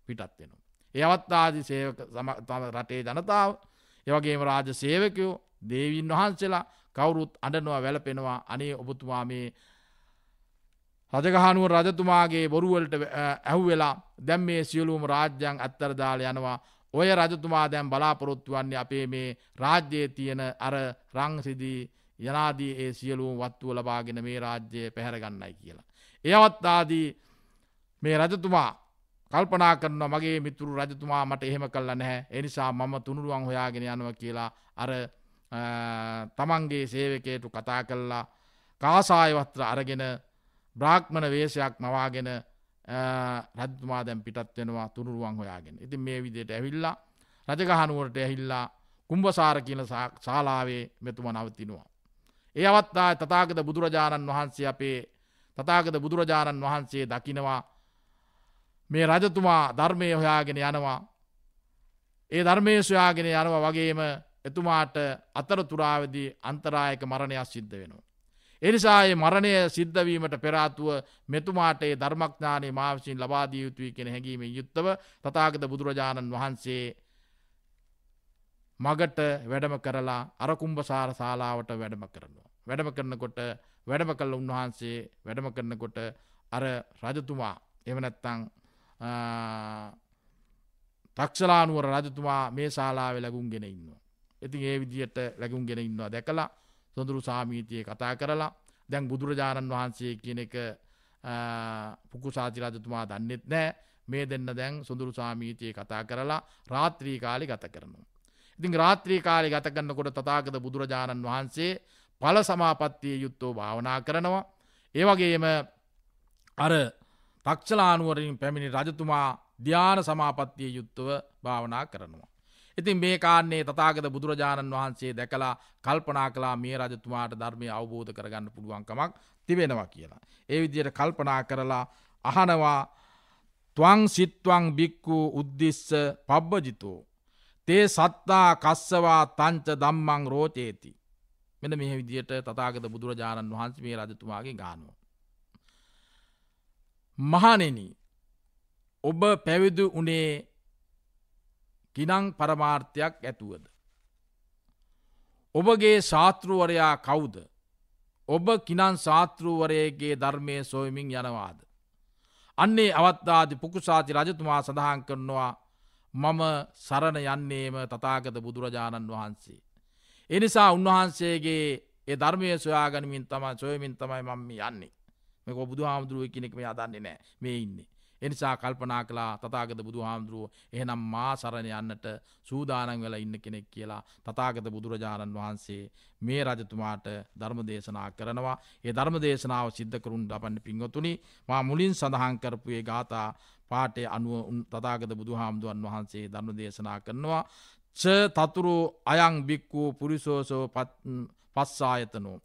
S2: පිටත් වෙනවා. ඒ අවත්තාදි සේවක රටේ ජනතාව එවගේම රාජ සේවකයෝ දේවීන් වහන්සේලා කවුරුත් අඩනවා වැලපෙනවා අනේ ඔබතුමා මේ රජගහනුව රජතුමාගේ බොරුවලට ඇහු වෙලා දැම් මේ සියලුම් රාජ්‍යන් අත්තරදාල යනවා ඔය රජතුමා දැන් බලාපොරොත්තු වන්නේ අපේ මේ රාජ්‍යයේ තියෙන අර රංසිදී යනාදී ඒ සියලූම් වත්තුව ලබාගෙන මේ රාජ්‍යය පැහැරගන්නයි කියලා. එයවත්තාදී මේ රජතුමා කල්පනා කරන මගේ මිතුරු රජතුමා මට එහෙම කල්ල නැහැ එනිසා මම තුනුරුවන් හොයාගෙන යනව කියලා අර තමන්ගේ සේවකේටු කතා කල්ලා කාසායවත්‍ර අරගෙන බ්‍රාහ්මණ වේශයක් මවාගෙන රජතුමා දැන් පිටත් වෙනවා තුනුරුවන් හොයාගෙන. ඉතින් මේ විදිහට ඇවිල්ලා රජගහනුවරට ඇහිල්ලා කුම්භසාර කියන ශාලාවේ මෙතුම නවතිනවා. ඒ අවත්තා තථාගත බුදුරජාණන් වහන්සේ අපේ තථාගත බුදුරජාණන් වහන්සේ දකිනවා මේ රජතුමා ධර්මය හොයාගෙන යනවා. ඒ ධර්මය සොයාගෙන යනවා වගේම එතුමාට අතරතුරාවදී අන්තරායක මරණයක් සිද්ධ වෙනවා. එනිසායේ මරණය සිද්ධවීමට පෙරාතුව මෙතුමාටේ ධර්මක්ඥානය මාවිසින් ලබාදිය යුතුයි කෙන හැඟීම යුත්තව තතාගත බුදුරජාණන් වහන්සේ මගට වැඩම කරලා අරකුම්භසාර ශාලාවට වැඩම කරනවා. වැඩම කරනකොට වැඩම කල්ල උන්වහන්සේ වැඩම කරනකොට අර රජතුමා එමනැත්තං තක්ෂලානුවර රජතුමා මේ ශාලාව ලැගුම් ගෙන ඉන්නවා. ඉතින් ඒ විදියට ලැගුම් ගෙන ඉන්නවා දැකලා සොඳුරු සාමීතිය කතා කරලා දැන් බුදුරජාණන් වහන්සේ කියන එක පුකුසාතිරජතුමා දන්නෙත් නෑ මේ දෙන්න දැන් සොඳුරු සාමීතිය කතා කරලා රාත්‍රී කාලි ගත කරනවා. ඉතින් රාත්‍රී කාලි ගත කරන්නකොට තතාගත බුදුරජාණන් වහන්සේ පල සමාපත්තිය යුත්තෝ භාවනා කරනවා. ඒවගේම අර තක්ෂලානුවරින් පැමිණි රජතුමා ධ්‍යාන සමාපත්තිය යුත්තව භාවනා කරනවා. ඉතින් මේ කාන්නේ තතාගත බුදුරජාණන් වහන්සේ දැකලා කල්පනා කලා මේ රජතුමාට ධර්මය අවබෝධ කරගන්න පුළුවන්කමක් තිබෙනවා කියලා. ඒ විදියට කල්පනා කරලා අහනවා තුවං සිත්වං බික්කු උද්දිස්ස පබ්බජිතෝ. තේ සත්තා කස්සවා තංච දම්මං රෝචේති. මෙන මෙහ විදියට තතාගත බුදුරජාණන් වහන්සේ මේ රජතුමාගේ ගානවා. මහනෙන ඔබ පැවිදු උනේ කිනං පරමාර්ථයක් ඇතුවද. ඔබගේ ශාතෘවරයා කවුද ඔබ කිනන් ශාතෘවරයගේ ධර්මය සොයමින් යනවාද. අන්නේ අවත්තාදි පුකුසාති රජතුමා සඳහන් කරනවා මම සරණ යන්නේම තතාගත බුදුරජාණන් වහන්සේ. එනිසා උන්වහන්සේගේ ඒ ධර්මය සොයාගනිමින් තමයි සොයමින් තමයි මම්ම යන්නේ මේක බුදු හාමුදුරුව කෙනෙක්ම යදන්නේ නෑ මේ ඉන්නේ. එනිසා කල්පනා කලා තතාගත බුදු හාමුදුරුව එහෙනම් මාසරණ යන්නට සූදානන් වෙල ඉන්න කෙනෙක් කියලා තතාගත බුදුරජාණන් වහන්සේ මේ රජතුමාට ධර්ම දේශනා කරනවා ඒ ධර්ම දේශනාව සිද්ධ කරුන් අපන්න පින්ගොතුනි මා මුලින් සඳහන් කරපුයේ ගාථා පාටේ අනුව තතාගත බුදු හාමුදුවන් වහන්සේ ධර්ම දේශනා කරනවා ච තතුරු අයං බික්කූ පුරිසෝසෝ පස්සායතනෝ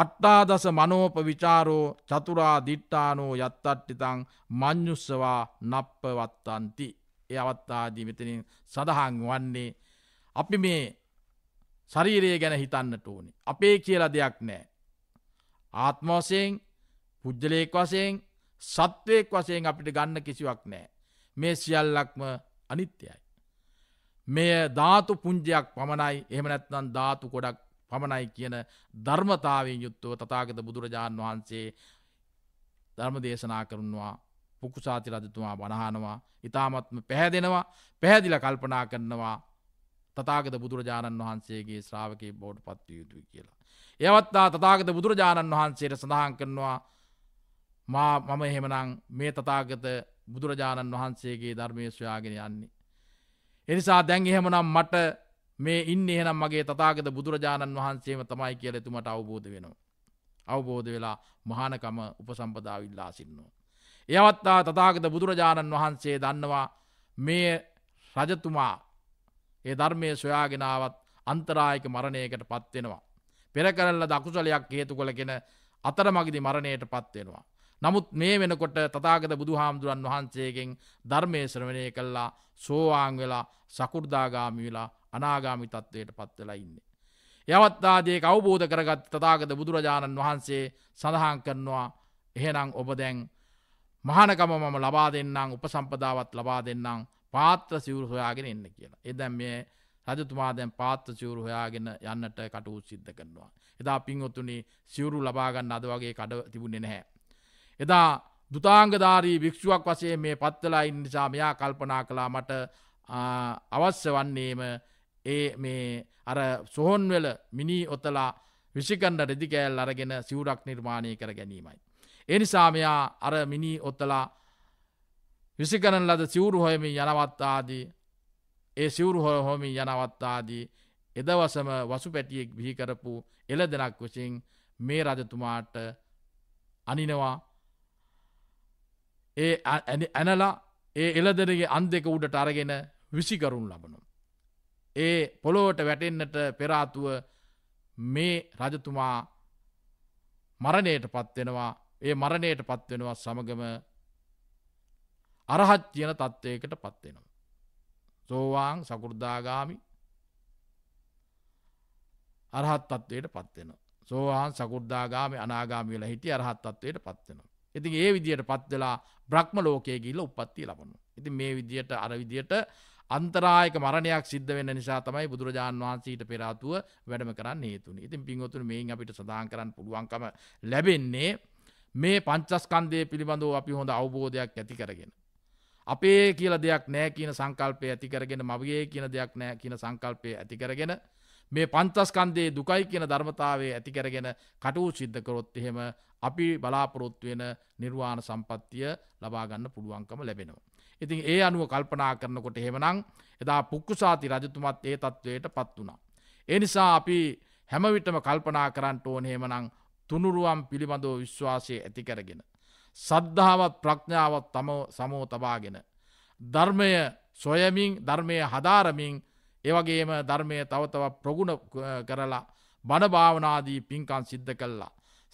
S2: අට්ටාදස මනෝප විචාරෝ චතුරා දිට්ටානෝ යත්තට්ටිතං මං්යුස්සවා නප්පවත්තන්ති. ඒ අවත්තාදී මෙතනින් සඳහන් වන්නේ. අපි මේ ශරීරයේ ගැන හිතන්නට ඕනි. අපේ කියලා දෙයක් නෑ. ආත්මෝසයෙන් පුද්ජලයෙක් වසයෙන් සත්වයෙක් වසයෙන් අපිට ගන්න කිසිවක් නෑ. මේ සියල්ලක්ම අනිත්‍යයි. මෙය ධාතු පුංජයක් පමණයි එහමනැත්නම් ධාතු කොඩක් පමණයි කියන ධර්මතාවෙන් යුත්තුව තතාගත බුදුරජාණන් වහන්සේ ධර්ම දේශනා කරනවා පුකුසාති රජතුමා වනහනවා ඉතාමත්ම පැහැදෙනවා පැහැදිල කල්පනා කරනවා තතාගත බුදුරජාණන් වහන්සේගේ ශ්‍රාවකයේ බෝඩ් පත්ව යුතුයි කියලා. ඒවත්තා තතාගත බුදුරජාණන් වහන්සේට සඳහන් කරනවා මා මම එහෙමනං මේ තතාගත බුදුරජාණන් වහන්සේගේ ධර්මය සොයාගෙන යන්නේ. එනිසා දැන් එහෙමනම් මට මේ ඉන්න එහෙනම් මගේ තතාගත බුදුරජාණන් වහන්සේම තමයි කියල එතුමට අවබෝධ වෙනවා. අවබෝධ වෙලා මහනකම උපසම්පදාවිල්ලා සින්නවා. එයවත්තා තතාගත බුදුරජාණන් වහන්සේ දන්නවා මේ රජතුමා ඒ ධර්මය සොයාගෙනාවත් අන්තරායක මරණයකට පත්වෙනවා. පෙර කරල්ල දකුසලයක් හේතු කළගෙන අතර මගිදි මරණයට පත්වෙනවා. නමුත් මේ වෙනකොට තතාගත බුදුහාමුදුරන් වහන්සේගෙන් ධර්මය ශ්‍රවණය කල්ලා සෝවාංවෙලා සකෘදාගාමි වෙලා අනාගාමි තත්ත්වයට පත්වෙලා ඉන්න. යවත්තාදේ අවබෝධ කරගත් තතාගත බුදුරජාණන් වහන්සේ සඳහන් කරනවා එහෙනම් ඔබ දැන් මහනකම මම ලබා දෙන්නම් උපසම්පදාවත් ලබා දෙන්නම් පාත්‍ර සිවරු හොයාගෙන එන්න කියලා. එදැම් මේ රජතුමා දැන් පාත්‍ර සිවරු හොයාගෙන යන්නට කටවු සිද්ධ කරනවා. එදා පින්වොතුනි සිවරු ලබාගන්න අද වගේ කඩ තිබුණෙ නැහැ. එදා දුතාංගධාරී භික්ෂුවක් වසේ මේ පත්වලා ඉනිසා මෙයා කල්පනා කලා මට අවස්්‍ය වන්නේම ඒ මේ අර සොහොන්වෙල මිනී ඔතලා විෂිකණ්ඩ රෙදිකෑල් අරගෙන සිවරක් නිර්මාණය කර ගැනීමයි. එනිසා මෙයා අර මිනී ඔත්තලා විසිකරන ලද සිවුරු හොයමි යනවත්තාදී ඒ සිවුරු හොය හොමි යනවත්තාදී එදවසම වසු පැටියෙක් බිහිකරපු එල දෙනක් විසින් මේ රජතුමාට අනිනවා ඒ ඇනලා ඒ එලදරගේ අන් දෙක උඩට අරගෙන විසිකරුන් ලබනු. ඒ පොළොවට වැටෙන්නට පෙරාතුව මේ රජතුමා මරණයට පත්වෙනවා ඒ මරණයට පත්වෙනවා සමගම අරහත් කියන තත්ත්වයකට පත්වෙනවා. සෝවාං සකෘදාගාමි අරහත් තත්වයට පත්වෙනවා. සෝවාන් සකෘදාගාමි අනාගාමි වෙලා හිටිය අරහත් තත්වයට පත්වෙනවා. ඉතින් ඒ විදියට පත්වෙලා බ්‍රහ්ම ලෝකයේ ගිහිල්ලා උප්පත්තිය ලබනවා. ඉතින් මේ විදියට අර විදියට අන්තරායක මරණයක් සිද්ධ වෙන නිසා තමයි බුදුරජාන් වහන්සේට පෙරාතුව වැඩම කරන්න හේතුනි ඉතින් පින්වතුන් මේන් අපිට සදාන් කරන්න පුළුවන්කම ලැබෙන්නේ මේ පංචස්කන්දය පිළිබඳව අපි හොඳ අවබෝධයක් ඇති කරගෙන. අපේ කියල දෙයක් නෑ කියන සංකල්පය ඇති කරගෙන මගේ කියන දෙයක් නෑ කියන සංකල්පය ඇති කරගෙන මේ පන්තස්කන්දේ දුකයි කියන ධර්මතාවේ ඇති කරගෙන කටවූ සිද්ධ කරොත් එහෙම අපි බලාපොරොත්තු වෙන නිර්වාණ සම්පත්තිය ලබාගන්න පුළුවන්කම ලැබෙනවා. ඉතින් ඒ අනුව කල්පනා කරනකොට හෙමනං එදා පුක්කුසාති රජතුමත් ඒ තත්ත්වයට පත් වුණා. ඒ නිසා අපි හැමවිටම කල්පනා කරන්නට ඕන හෙමනං තුනුරුවම් පිළිබඳව විශ්වාසය ඇති කරගෙන. සද්ධාවත් ප්‍රඥාවත් තම සමෝ තබාගෙන. ධර්මය සොයමින් ධර්මය හදාරමින් ඒවගේම ධර්මය තවතව ප්‍රගුණ කරලා බණභාවනාදී පින්කන් සිද්ධ කල්ලා.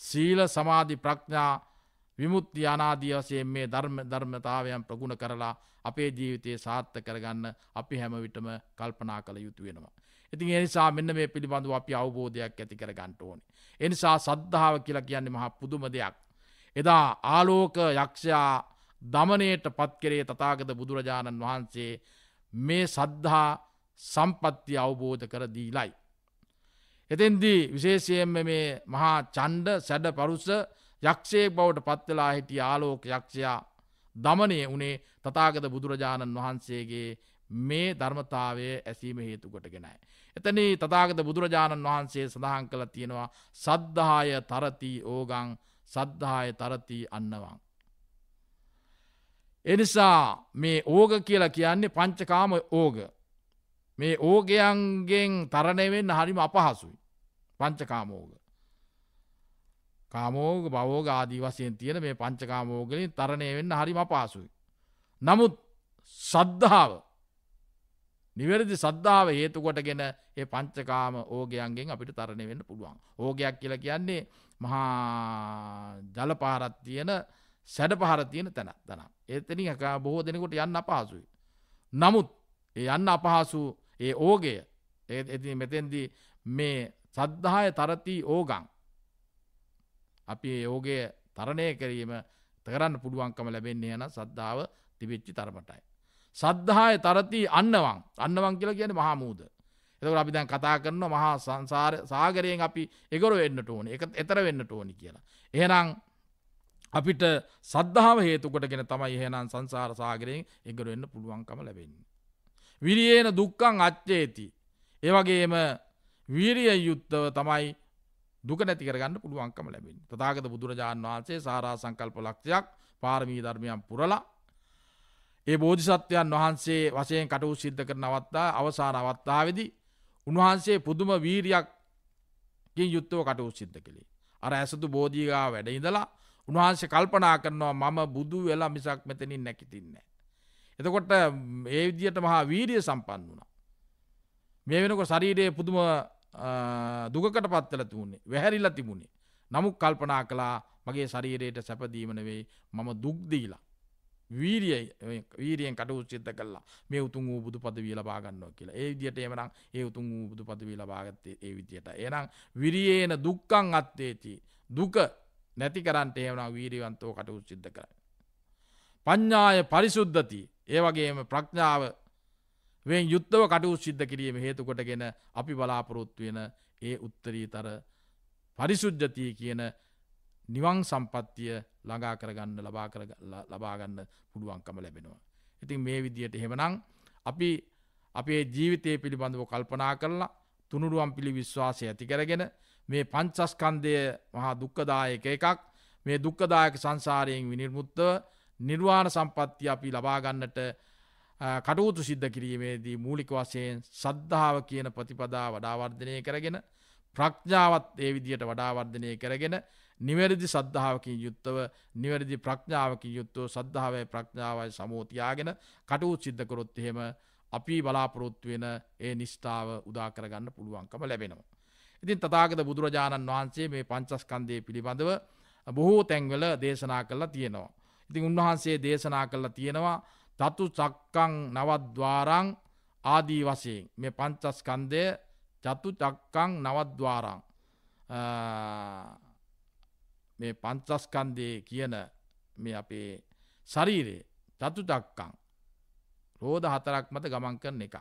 S2: සීල සමාධි ප්‍රඥා විමුක්ති අනාදී වශයෙන් මේ ධර්ම ධර්මතාවයන් ප්‍රගුණ කරලා අපේ ජීවිතයේ සාර්ථක කරගන්න අපි හැම විටම කල්පනා කළ යුතු වෙනවා. ඉතින් ඒ නිසා මෙන්න මේ පිළිබඳව අපි අවබෝධයක් ඇති කර ගන්න ඕනේ. ඒ නිසා සද්ධාව කියලා කියන්නේ මහා පුදුම දෙයක්. එදා ආලෝක යක්ෂයා දමණයට පත් කෙරේ තථාගත බුදුරජාණන් වහන්සේ මේ සද්ධා සම්පත්තිය අවබෝධ කර දීලයි. එතෙන්දී විශේෂයෙන්ම මේ මහා ඡණ්ඩ සැඩ පරුස යක්ෂයෙක් බවට පත්වෙලා හිටිය ආලෝක යක්ෂයා දමනය වනේ තතාගත බුදුරජාණන් වහන්සේගේ මේ ධර්මතාවය ඇසීම හේතු කොටගෙනයි. එතන තතාගත බුදුරජාණන් වහන්සේ සඳහන් කළ තියෙනවා සද්ධාය තරති ඕගං සද්ධාය තරති අන්නවන්. එනිසා මේ ඕග කියලා කියන්නේ පංචකාම ඕග. මේ ඕගයන්ගෙන් තරණයවෙන් හරිම අපහසුයි. පංචකාමෝග. කාමෝග බවෝග ආදී වසයෙන් තියෙන මේ පංචකාමෝගලින් තරණය වෙන්න හරිම පාසුයි. නමුත් සද්ධාව නිවැරදි සද්ධාව හේතුකොටගෙන ඒ පංචකාම ඕගයන්ගෙන් අපිට තරණය වෙන්න පුළුවන්. ඕගයක් කියල කියන්නේ මහා ජලපාරත් තියෙන සැඩ පහර තියෙන තැන තනම්. එතනි එක බොහෝ දෙනෙකොට යන්න අපහසුයි. නමුත් ඒ යන්න අපහසු ඒ ඕගය එ මෙතෙන්දී මේ සද්ධාය තරති ඕගං අපි යෝගය තරණය කිරීම කරන්න පුළුවන්කම ලැබෙන්නේ යන සද්ධාව තිබිච්චි තරමටයි. සද්ධාය තරති අන්නවන් අන්නවන් කියලා කියන මහාමූද. එතකට අපි දැන් කතා කරන මහා සංසාර සාගරයෙන් අපි එකගොර වෙන්න ඕන එක එතර වෙන්න ඕනි කියලා. එහෙනම් අපිට සද්ධාව හේතුකොටගෙන තමයි එහෙනම් සංසාර සාගරයෙන් එකගොර වෙන්න පුළුවන්කම ලැබෙන්නේ. විරියේන දුක්කං අච්චේති. ඒවගේම වීරිය යුත්තව තමයි දුක නැති කරගන්න පුළුවන්කම ලැබෙන. ප්‍රතාගත බුදුරජාණන් වහන්සේ සාරා සංකල්ප ලක්ෂයක් පාරමී ධර්මයන් පුරලා. ඒ බෝධිසත්වයන් වහන්සේ වසයෙන් කටවු සිද්ධ කර නවත්තා අවසාන අවත්තාවදි උන්වහන්සේ පුදුම වීරයක්කින් යුත්තව කටවු සිද්ධ කළේ. අර ඇසතු බෝධීගා වැඩඉඳලා උන්වහන්සේ කල්පනා කරනවා මම බුදු වෙලා මිසක් මෙතනින් නැකිතින්නේ. එතකොට ඒ විදියට මහා වීරිය සම්පන්න වුණා. මේ වෙනක ශරීරයේ පුදුම දුකට පත්වල තුන්නේ වැහැරිල්ල තිබුණේ. නමුත් කල්පනා කලා මගේ ශරීරයට සැපදීමනවෙයි මම දුක්දීලා. වීරියෙන් කටඋච්චිත කල්ලා මේ උතුන් වූ බුදු පදවී ලබාගන්නවා කියලා ඒ දිට එමනම් ඒ උතුන් වූ බුදු පදවී ලබාගත්තේ ඒ විදියට. එනම් විරියේන දුක්කං අත්තේති දුක නැති කරන්ට එවන වීරිවන්තෝ කටඋච්චිද්ධ කර. පඤ්ඥාය පරිසුද්ධති ඒවගේම ප්‍රඥාව වෙන් යුද්ධව කටයුතු සිද්ධ කිරීම හේතුකොටගෙන අපි බලාපොරොත්තු වෙන ඒ උත්තරීතර පරිසුද්ධතිය කියන නිවන් සම්පත්තිය ළඟා කරගන්න ලබාගන්න පුළුවන්කම ලැබෙනවා. ඉතින් මේ විදියට හෙමනං අපි අපේ ජීවිතය පිළිබඳව කල්පනා කරලා තුනුරුවන් පිළි විශ්වාසය ඇති කරගෙන මේ පංචස්කන්දය මහා දුක්කදායක එකක් මේ දුක්කදායක සංසාරයෙන් විනිර්මුත්තව නිර්වාණ සම්පත්තිය අපි ලබාගන්නට කටයුතු සිද්ධ කිරීමේදී මූලික වශයෙන් සද්ධාව කියන ප්‍රතිපදා වඩාවර්ධනය කරගෙන ප්‍රඥාවත් ඒ විදියට වඩාවර්ධනය කරගෙන නිවැරදි සද්ධාවකින් යුත්තව නිවැරදි ප්‍රඥාවකින් යුත්තව සද්ධාවය ප්‍රඥාවයි සමෝතියාගෙන කටුත් සිද්ධකරොත් එහෙම අපි බලාපොරොත්තු වෙන ඒ නිස්ථාව උදාකරගන්න පුළුවන්කම ලැබෙනවා. ඉතින් තතාගත බුදුරජාණන් වහන්සේ මේ පංචස්කන්දය පිළිබඳව බොහෝ තැන්වල දේශනා කරලා තියෙනවා. ඉතින් උන්වහන්සේ දේශනා කරලා තියෙනවා දතු චක්කං නවද්වාරං ආදී වශයෙන් මේ පංචස්කන්දය චතු චක්කං නවද්වාරං මේ පංචස්කන්දයේ කියන මේ අපේ ශරීරයේ චතු චක්කං රෝධ හතරක් මත ගමන් කරන එක.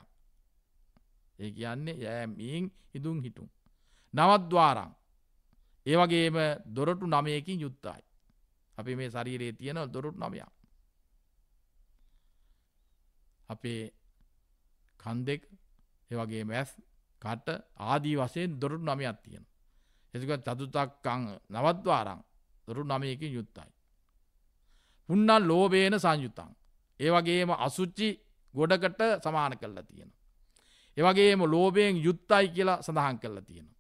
S2: ඒ කියන්නේ යෑමීන් ඉදුම් හිටුම්. නවද්වාරං ඒවගේම දොරටු නමයකින් යුත්තයි. අපි මේ ශරීරයේ තියෙන දොරටු නමයක්. අපේ කන් දෙක ඒ වගේම ඇස් කට ආදී වශයෙන් දොරටු නවයක් තියෙනවා. එසේක චතුතක්කං නවද්වාරං දොරටු නවයකින් යුක්තයි. පුන්නා ලෝභේන සංයුතං. ඒ වගේම අසුචි ගොඩකට සමාන කරලා තියෙනවා. ඒ වගේම ලෝභයෙන් යුක්තයි කියලා සඳහන් කරලා තියෙනවා.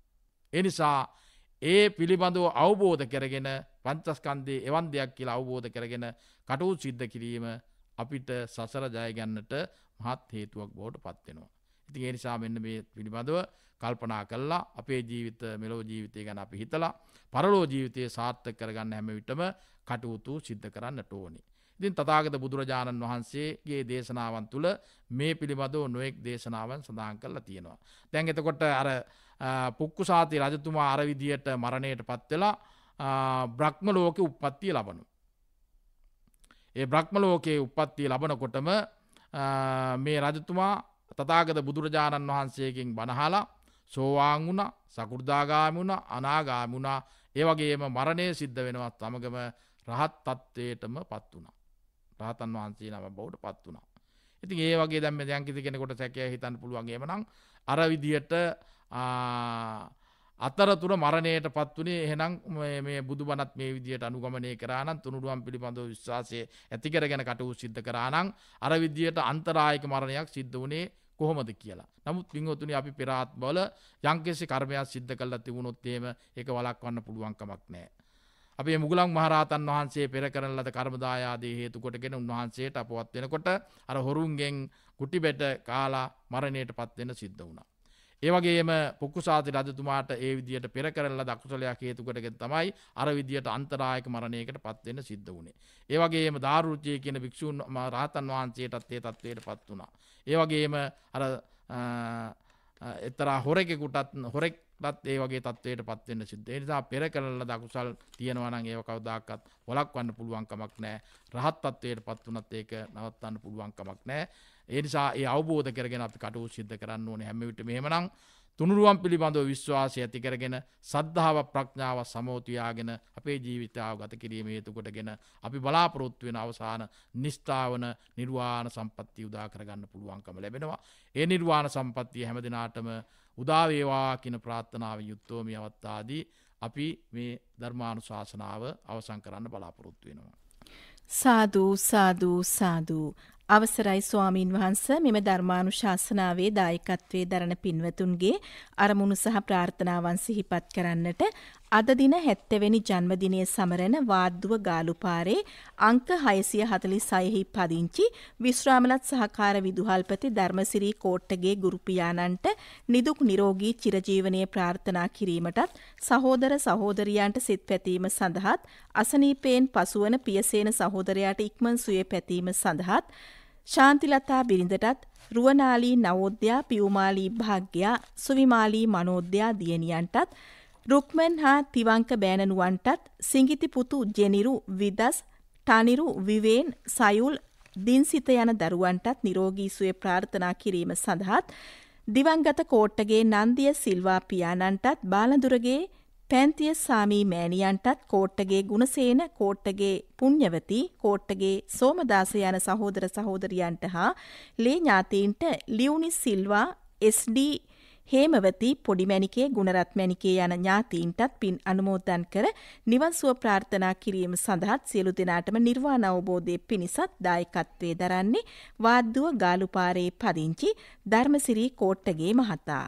S2: ඒ නිසා ඒ පිළිබඳව අවබෝධ කරගෙන පංචස්කන්ධයේ එවන් දෙයක් කියලා අවබෝධ කරගෙන කටයුතු සිද්ධ කිරීම අපිට සසර ජයගන්නට මහත් හේතුවක් බෝට පත්වෙනවා. ඉතින් ඒ නිසා මෙන්න මේ පිළිබඳව කල්පනා කළා අපේ ජීවිත මෙලොව ජීවිතය ගැන අපි හිතලා පරලෝ ජීවිතය සාර්ථක කරගන්න හැම විටම කටයුතු සිද්ධ කරන්නට ඕනි. ඉතින් තථාගත බුදුරජාණන් වහන්සේගේ දේශනාවන් තුළ මේ පිළිබඳව නොඑක් දේශනාවන් සඳහන් කරලා තියෙනවා. දැන් එතකොට අර පුක්කුසාති රජතුමා අර විදියට මරණයට පත් වෙලා බ්‍රහ්ම ලෝකේ උප්පත්තිය ලබනවා. ඒ බ්‍රහ්මලෝකයේ උපත්තිය ලබනකොටම මේ රජතුමා තතාගත බුදුරජාණන් වහන්සේකෙන් බණහලා සෝවාං වුණ සකෘදාගාමුණ අනාගාමුණා ඒවගේම මරණය සිද්ධ වෙනවත් තමගම රහත් තත්ත්වයටම පත් වුණා. රහතන් වහන්සේ නම බෞඩ පත් වුණා. ඉතින් ඒ වගේ දැම දැංකිති කෙනෙකොට සැකය හිතන් පුළුවන්ගේම නම් අරවිදියට අතරතුර මරණයට පත්වනේ එහෙනම් මේ බුදු බනත් මේ විදියට අනුගමනය කරානන් තුනුරුවන් පිළිබඳව විශ්වාසය ඇතිකරගෙන කටවු සිද්ධ කරානං අර විදියට අන්තරායක මරණයක් සිද්ධ වනේ කොහොමද කියලා. නමුත් පින්වතුනි අපි පෙරාත් බල යංකෙසි කර්මයක් සිද්ධ කළා තිබුණොත් එහෙම ඒක වළක්වන්න පුළුවන්කමක් නැහැ. අපේ මුගලන් මහරහතන් වහන්සේ පෙර කරන ලද කර්මදායාදී හේතු කොටගෙන උන්වහන්සේට අපවත් වෙනකොට අර හොරුන්ගෙන් කුටි බැට කාලා මරණයට පත් වෙන සිද්ධ වුණා. ඒවගේම පොක්කුසාති රජතුමාට ඒ විදියට පෙර කරල්ල දක්කුසලයක් හේතුකටගෙන තමයි අර විදියට අන්තරායක මරණයකට පත්වෙන සිද්ධ වුණේ. ඒවගේම ධාරෘජය කියන භික්‍ෂූන් රාතන් වහන්සේටත් ඒ තත්වයට පත් වුණා. ඒවගේම අර එතරා හොරෙකුටත් හොරෙක්ටත් ඒ වගේ තත්වයට පත්වෙන්න සිද්ධ නිසා පෙර කරල දකුසල් තියෙනවනන් ඒ කවදාකත් හොලක් වන්න පුළුවන්කමක් නෑ රහත්තත්වයට පත් වනත් ඒක නවත්තන්න පුළුවන්කමක් නෑ ඒනිසා ඒ අවබෝධ කරගෙන අපි කටු සිද්ධ කරන්න ඕන හැමිට මෙහමනං තුනුරුවන් පිළිබඳව විශ්වාසය ඇති කරගෙන සද්ධාව ප්‍රඥාව සමෝතියාගෙන අපේ ජීවිතාව ගත කිරීම හේතුකොටගෙන අපි බලාපොරොත්තු වෙන අවසාන නිස්ථාවන නිර්වාණ සම්පත්ති උදා කරගන්න පුළුවන්කම ලැබෙනවා. ඒ නිර්වාණ සම්පත්තිය හැමදිනාටම උදාවේවා කියන ප්‍රාත්ථනාව යුත්තෝම අවත්තාදී අපි මේ ධර්මාණු ශාසනාව අවසං කරන්න බලාපොරොත්තු වෙනවා.
S1: සාධූ සාධූ සාධූ අවසරයි ස්වාමීන් වහන්ස මෙම ධර්මානු ශාසනාවේ දායකත්වය දරණ පින්වතුන්ගේ අරමුණු සහ ප්‍රාර්ථනාවන් සිහිපත් කරන්නට අද දින 70 වෙනි ජන්මදිනයේ සමරන වාද්දුව ගාලුපාරේ අංක 646 හි පදිංචි විශ්‍රාමලත් සහකාර විදුහල්පති ධර්මසිරී කෝට්ටගේ ගුරු පියාණන්ට නිදුක් නිරෝගී චිරජීවනයේ ප්‍රාර්ථනා කිරීමටත් සහෝදර සහෝදරියන්ට සිත් පැතීම සඳහාත් අසනීපයෙන් පසුවන පියසේන සහෝදරයාට ඉක්මන් සුවේ පැතීම සඳහාත් ශාන්තිලතා බිරිඳටත් රුවනාලී නවෝද්‍යා පියුමාලී භාග්‍යා සුවිමාලී මනෝද්‍යා දියණියන්ටත් රුක්මන් හා තිවංක බෑණනුවන්ටත් සිංගිති පුතු ජෙනිරු විදස් ටනිරු විවේන් සයුල් දින්සිත යන දරුවන්ටත් නිරෝගී සුවය ප්‍රාර්ථනා කිරීම සඳහාත් දිවංගත කෝට්ටගේ නන්දිය සිල්වා පියාණන්ටත් බාලඳුරගේ පැන්තිය සාමී මෑණියන්ටත් කෝට්ටගේ ගුණසේන කෝට්ටගේ පුඤ්ඥවති කෝට්ටගේ සෝමදාස යන සහෝදර සහෝදරියන්ට හා ලේ ඥාතීන්ට ලියුණි සිල්වා SD හේමවති පොඩිමැණිකේ ගුණරත් මැණිකේ යන ඥාතීන්ටත් පින් අනුමෝදන් කර නිවන් සුව ප්‍රාර්ථනා කිරීම සඳහාත් සියලු දෙනාටම නිර්වාණ අවබෝධයේ පිණිසත් දායකත්වයේ දරන්නේ වාද්දුව ගාලුපාරේ පදිංචි ධර්මසිරී කෝට්ටගේ මහතා.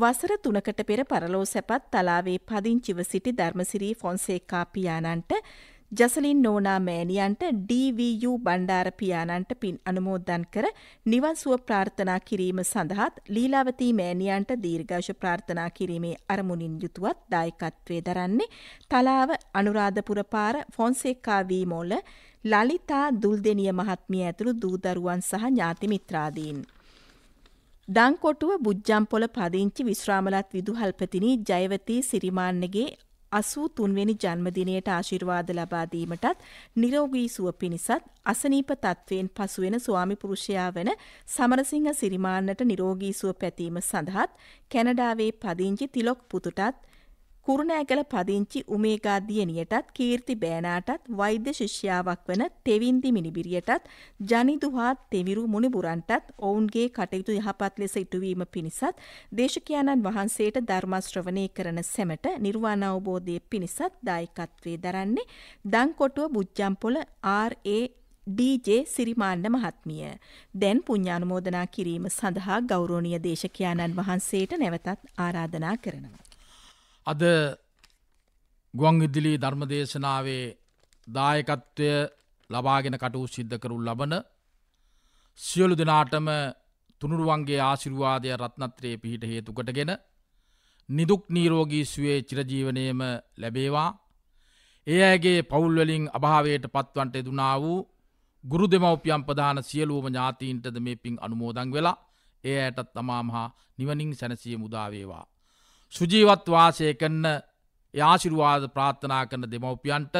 S1: වසර තුනකට පෙර පරලෝ සැපත් තලාවේ පදිංචිව සිටි ධර්මසිරී ෆොන්සේකා පියාණන්ට ජසලින් නෝනා මෑණියන්ට DVU බණ්ඩාර පියාණන්ට පින් අනුමෝදන් කර නිවන් සුව ප්‍රාර්ථනා කිරීම සඳහාත් ලීලාවතී මෑණියන්ට දීර්ඝාෂ ප්‍රාර්ථනා කිරීමේ අරමුණින් යුතුවත් දායකත්වයේ දරන්නේ තලාව අනුරාධපුර පාර ෆොන්සේකා වී මෝල ලලිතා දුල්දෙනිය මහත්මිය ඇතුළු දූදරුවන් සහ ඥාති මිත්‍රාදීන් දංකොටුව බුජ්ජම්පොල පදිංචි විශ්‍රාමලත් විදුහල්පතිනී ජයවතී සිරිමාන්නගේ 83 වෙනි ජන්මදිනයට ආශිර්වාද ලබා දීමටත් නිරෝගී සුව පිණිසත් අසනීප තත්වයෙන් පසු වෙන ස්වාමි පුරුෂයා වෙන සමරසිංහ සිරිමාන්නට නිරෝගී සුව පැතීම සඳහාත් කැනඩාවේ පදිංචි තිලොක් පුතුටත් කුරුණෑගල පදිංචි උමේගා දියණියටත් කීර්ති බෑනාටත් වෛද්‍ය ශිෂ්‍යාවක් වන තෙවින්දි මිනිබිරියටත් ජනිදු හා තෙවිරු මුනිබුරන්ටත් ඔවුන්ගේ කටයුතු යහපත් ලෙස ඉටුවීම පිණිසත් දේශකයාණන් වහන්සේට ධර්මශ්‍රවණය කරන සැමට නිර්වාණ අවබෝධය පිණිසත් දායකත්වේ දරන්නේ දංකොටුව බුජ්ජම්පොල ආර්.ඒ. ඩීජේ සිරිමාන්න මහත්මිය දැන් පුඤ්ඥානුමෝදනා කිරීම සඳහා ගෞරෝණිය දේශකයාණන් වහන්සේට නැවතත් ආරාධනා කරනවා.
S2: අද ගුවන්විදිලි ධර්මදේශනාවේ දායකත්වය ලබාගෙන කටු සිද්ධ කරුල් ලබන සියලු දෙනාටම තුනුරුවන්ගේ ආශිරුවාදය රත්නත්‍රයේ පිහිට හේතුකටගෙන නිදුක් නීරෝගී සුවේ චිරජීවනයම ලැබේවා ඒ ඇගේ පවුල්වලින් අභාවයට පත්වන්ට එදුනා වූ ගුරු දෙමවපියම් ප්‍රධාන සියලුවම ඥාතීන්ටද මේ පින් අනුමෝදං වෙලා ඒ ඇයටත් තමාමහා නිවනින් සැනසය මුදාවේවා. සුජීවත් වාසය කන්න යාසිරුවාද ප්‍රාත්ථනා කරන දෙමවපියන්ට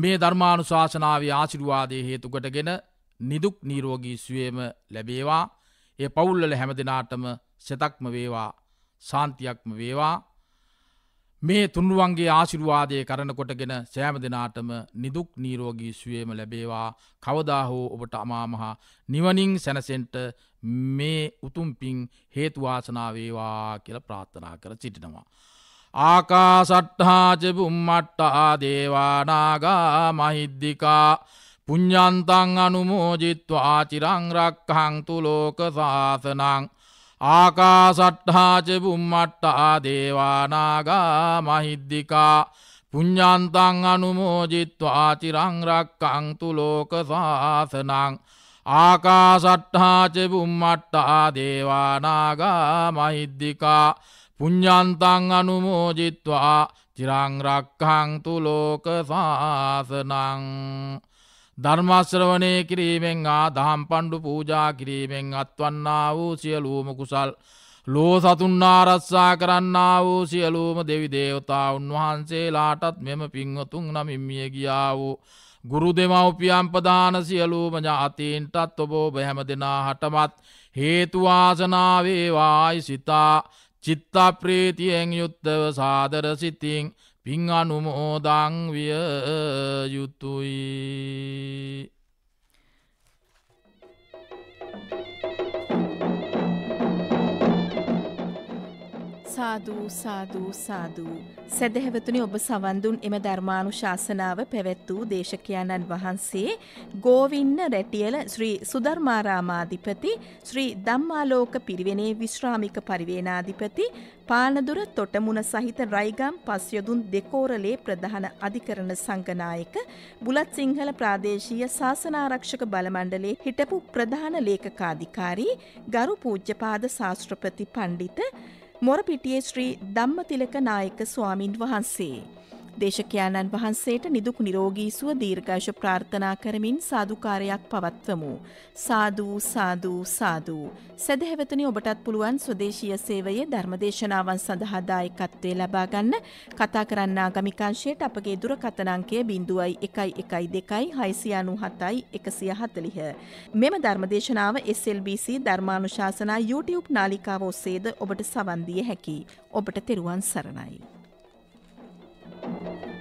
S2: මේ ධර්මාණු ශාසනාව ආසිරුවාදය හේතුකටගෙන නිදුක් නීරෝගී ස්වේම ලැබේවා ඒ පවුල්ලල හැම දෙනාටම සෙතක්ම වේවා සාන්තියක්ම වේවා මේ තුන්රුවන්ගේ ආශිරුවාදය කරන කොටගෙන සෑම දෙනාටම නිදුක් නීරෝගී සුවේම ලැබේවා කවදාහෝ ඔබට අමාමහා නිවනින් සැනසෙන්ට මේ උතුම්පින් හේතුවාසනාවේවා කියල ප්‍රාත්ථනා කර සිටිනවා. ආකාසට්හාජබුම්මට්ටහා දේවානාගා මහිද්දිකා පුඤ්ඥන්තන් අනුමෝජිත්ව ආචිරංරක් හංතුලෝක සාසනං ආකාසට්හාච බුම්මට්ටා දේවානාගා මහිද්දිකා පුඤ්ඥන්තං අනුමෝජිත්වා චිරංරක්කංතු ලෝක සාසනං ආකාසට්හාච බුම්මට්ටා දේවානාගා මහිද්දිකා පුඤ්ඥන්තං අනුමෝජිත්වා චිරංරක්කංතු ලෝක සාසනං ධර්මාශ්‍රවනය කිරීමෙන් ආ දහම් පණ්ඩු පූජා කිරීමෙන් අත්වන්නා වූ සියලූම කුසල්. ලෝ සතුන් ආරස්සා කරන්න වූ සියලූම දෙවි දේවතා උන්වහන්සේලාටත් මෙම පින්වතුන් නමින්මිය ගියා වූ. ගුරු දෙමව්පියම් ප්‍රධාන සියලූම ජාතීන්ටත් ඔබෝ බැහැම දෙනා හටමත් හේතුවාසනාවේවායි සිතා චිත්තා ප්‍රීතියෙන් යුත්තව සාදර සිතිං. පින් අනුමෝදං විය යුතුයි
S1: සාදූ සාදූ සාදූ. සැදැහැවතුනි ඔබ සවන්දුන් එම ධර්මාණු ශාසනාව පැවැත් වූ දේශකයාණන් වහන්සේ ගෝවින්න රැටියල ශ්‍රී සුධර්මාරාමාධිපති ශ්‍රී දම්මාලෝක පිරිවෙනේ විශ්‍රාමික පරිවේනාධිපති පානදුර තොටමුණ සහිත රයිගම් පස්යොදුන් දෙකෝරලේ ප්‍රධාන අධිකරණ සංගනායක බුලත් සිංහල ප්‍රාදේශීය ශාසනාරක්ෂක බලමණ්ඩලේ හිටපු ප්‍රධාන ලේකකාධිකාරී ගරු පූජ්‍යපාද ශාස්ත්‍රපති පණ්ඩිත මොරපිටියේ ශ්‍රී ධම්මතිලක නායක ස්වාමින් වහන්සේ. දේශකයාණන් වහන්සේට නිදුක් නිරෝගී සුව දීර්ඝාෂ ප්‍රාර්ථනා කරමින් සාදුකාරයක් පවත්වමු. සාදු සාදු සාදු. සදහැවතුනි ඔබටත් පුළුවන් ස්වදේශීය සේවයේ ධර්මදේශනාවන් සඳහා දායකත්වයේ ලබා ගන්න කතා කරන්න ආගමිකංශයට අපගේ දුරකථන අංකය 0112697140. මෙම ධර්මදේශනාව SLBC ධර්මානුශාසනා YouTube නාලිකාව ඔස්සේද ඔබට සවන් දිය හැකියි. ඔබට තෙරුවන් සරණයි. Thank you.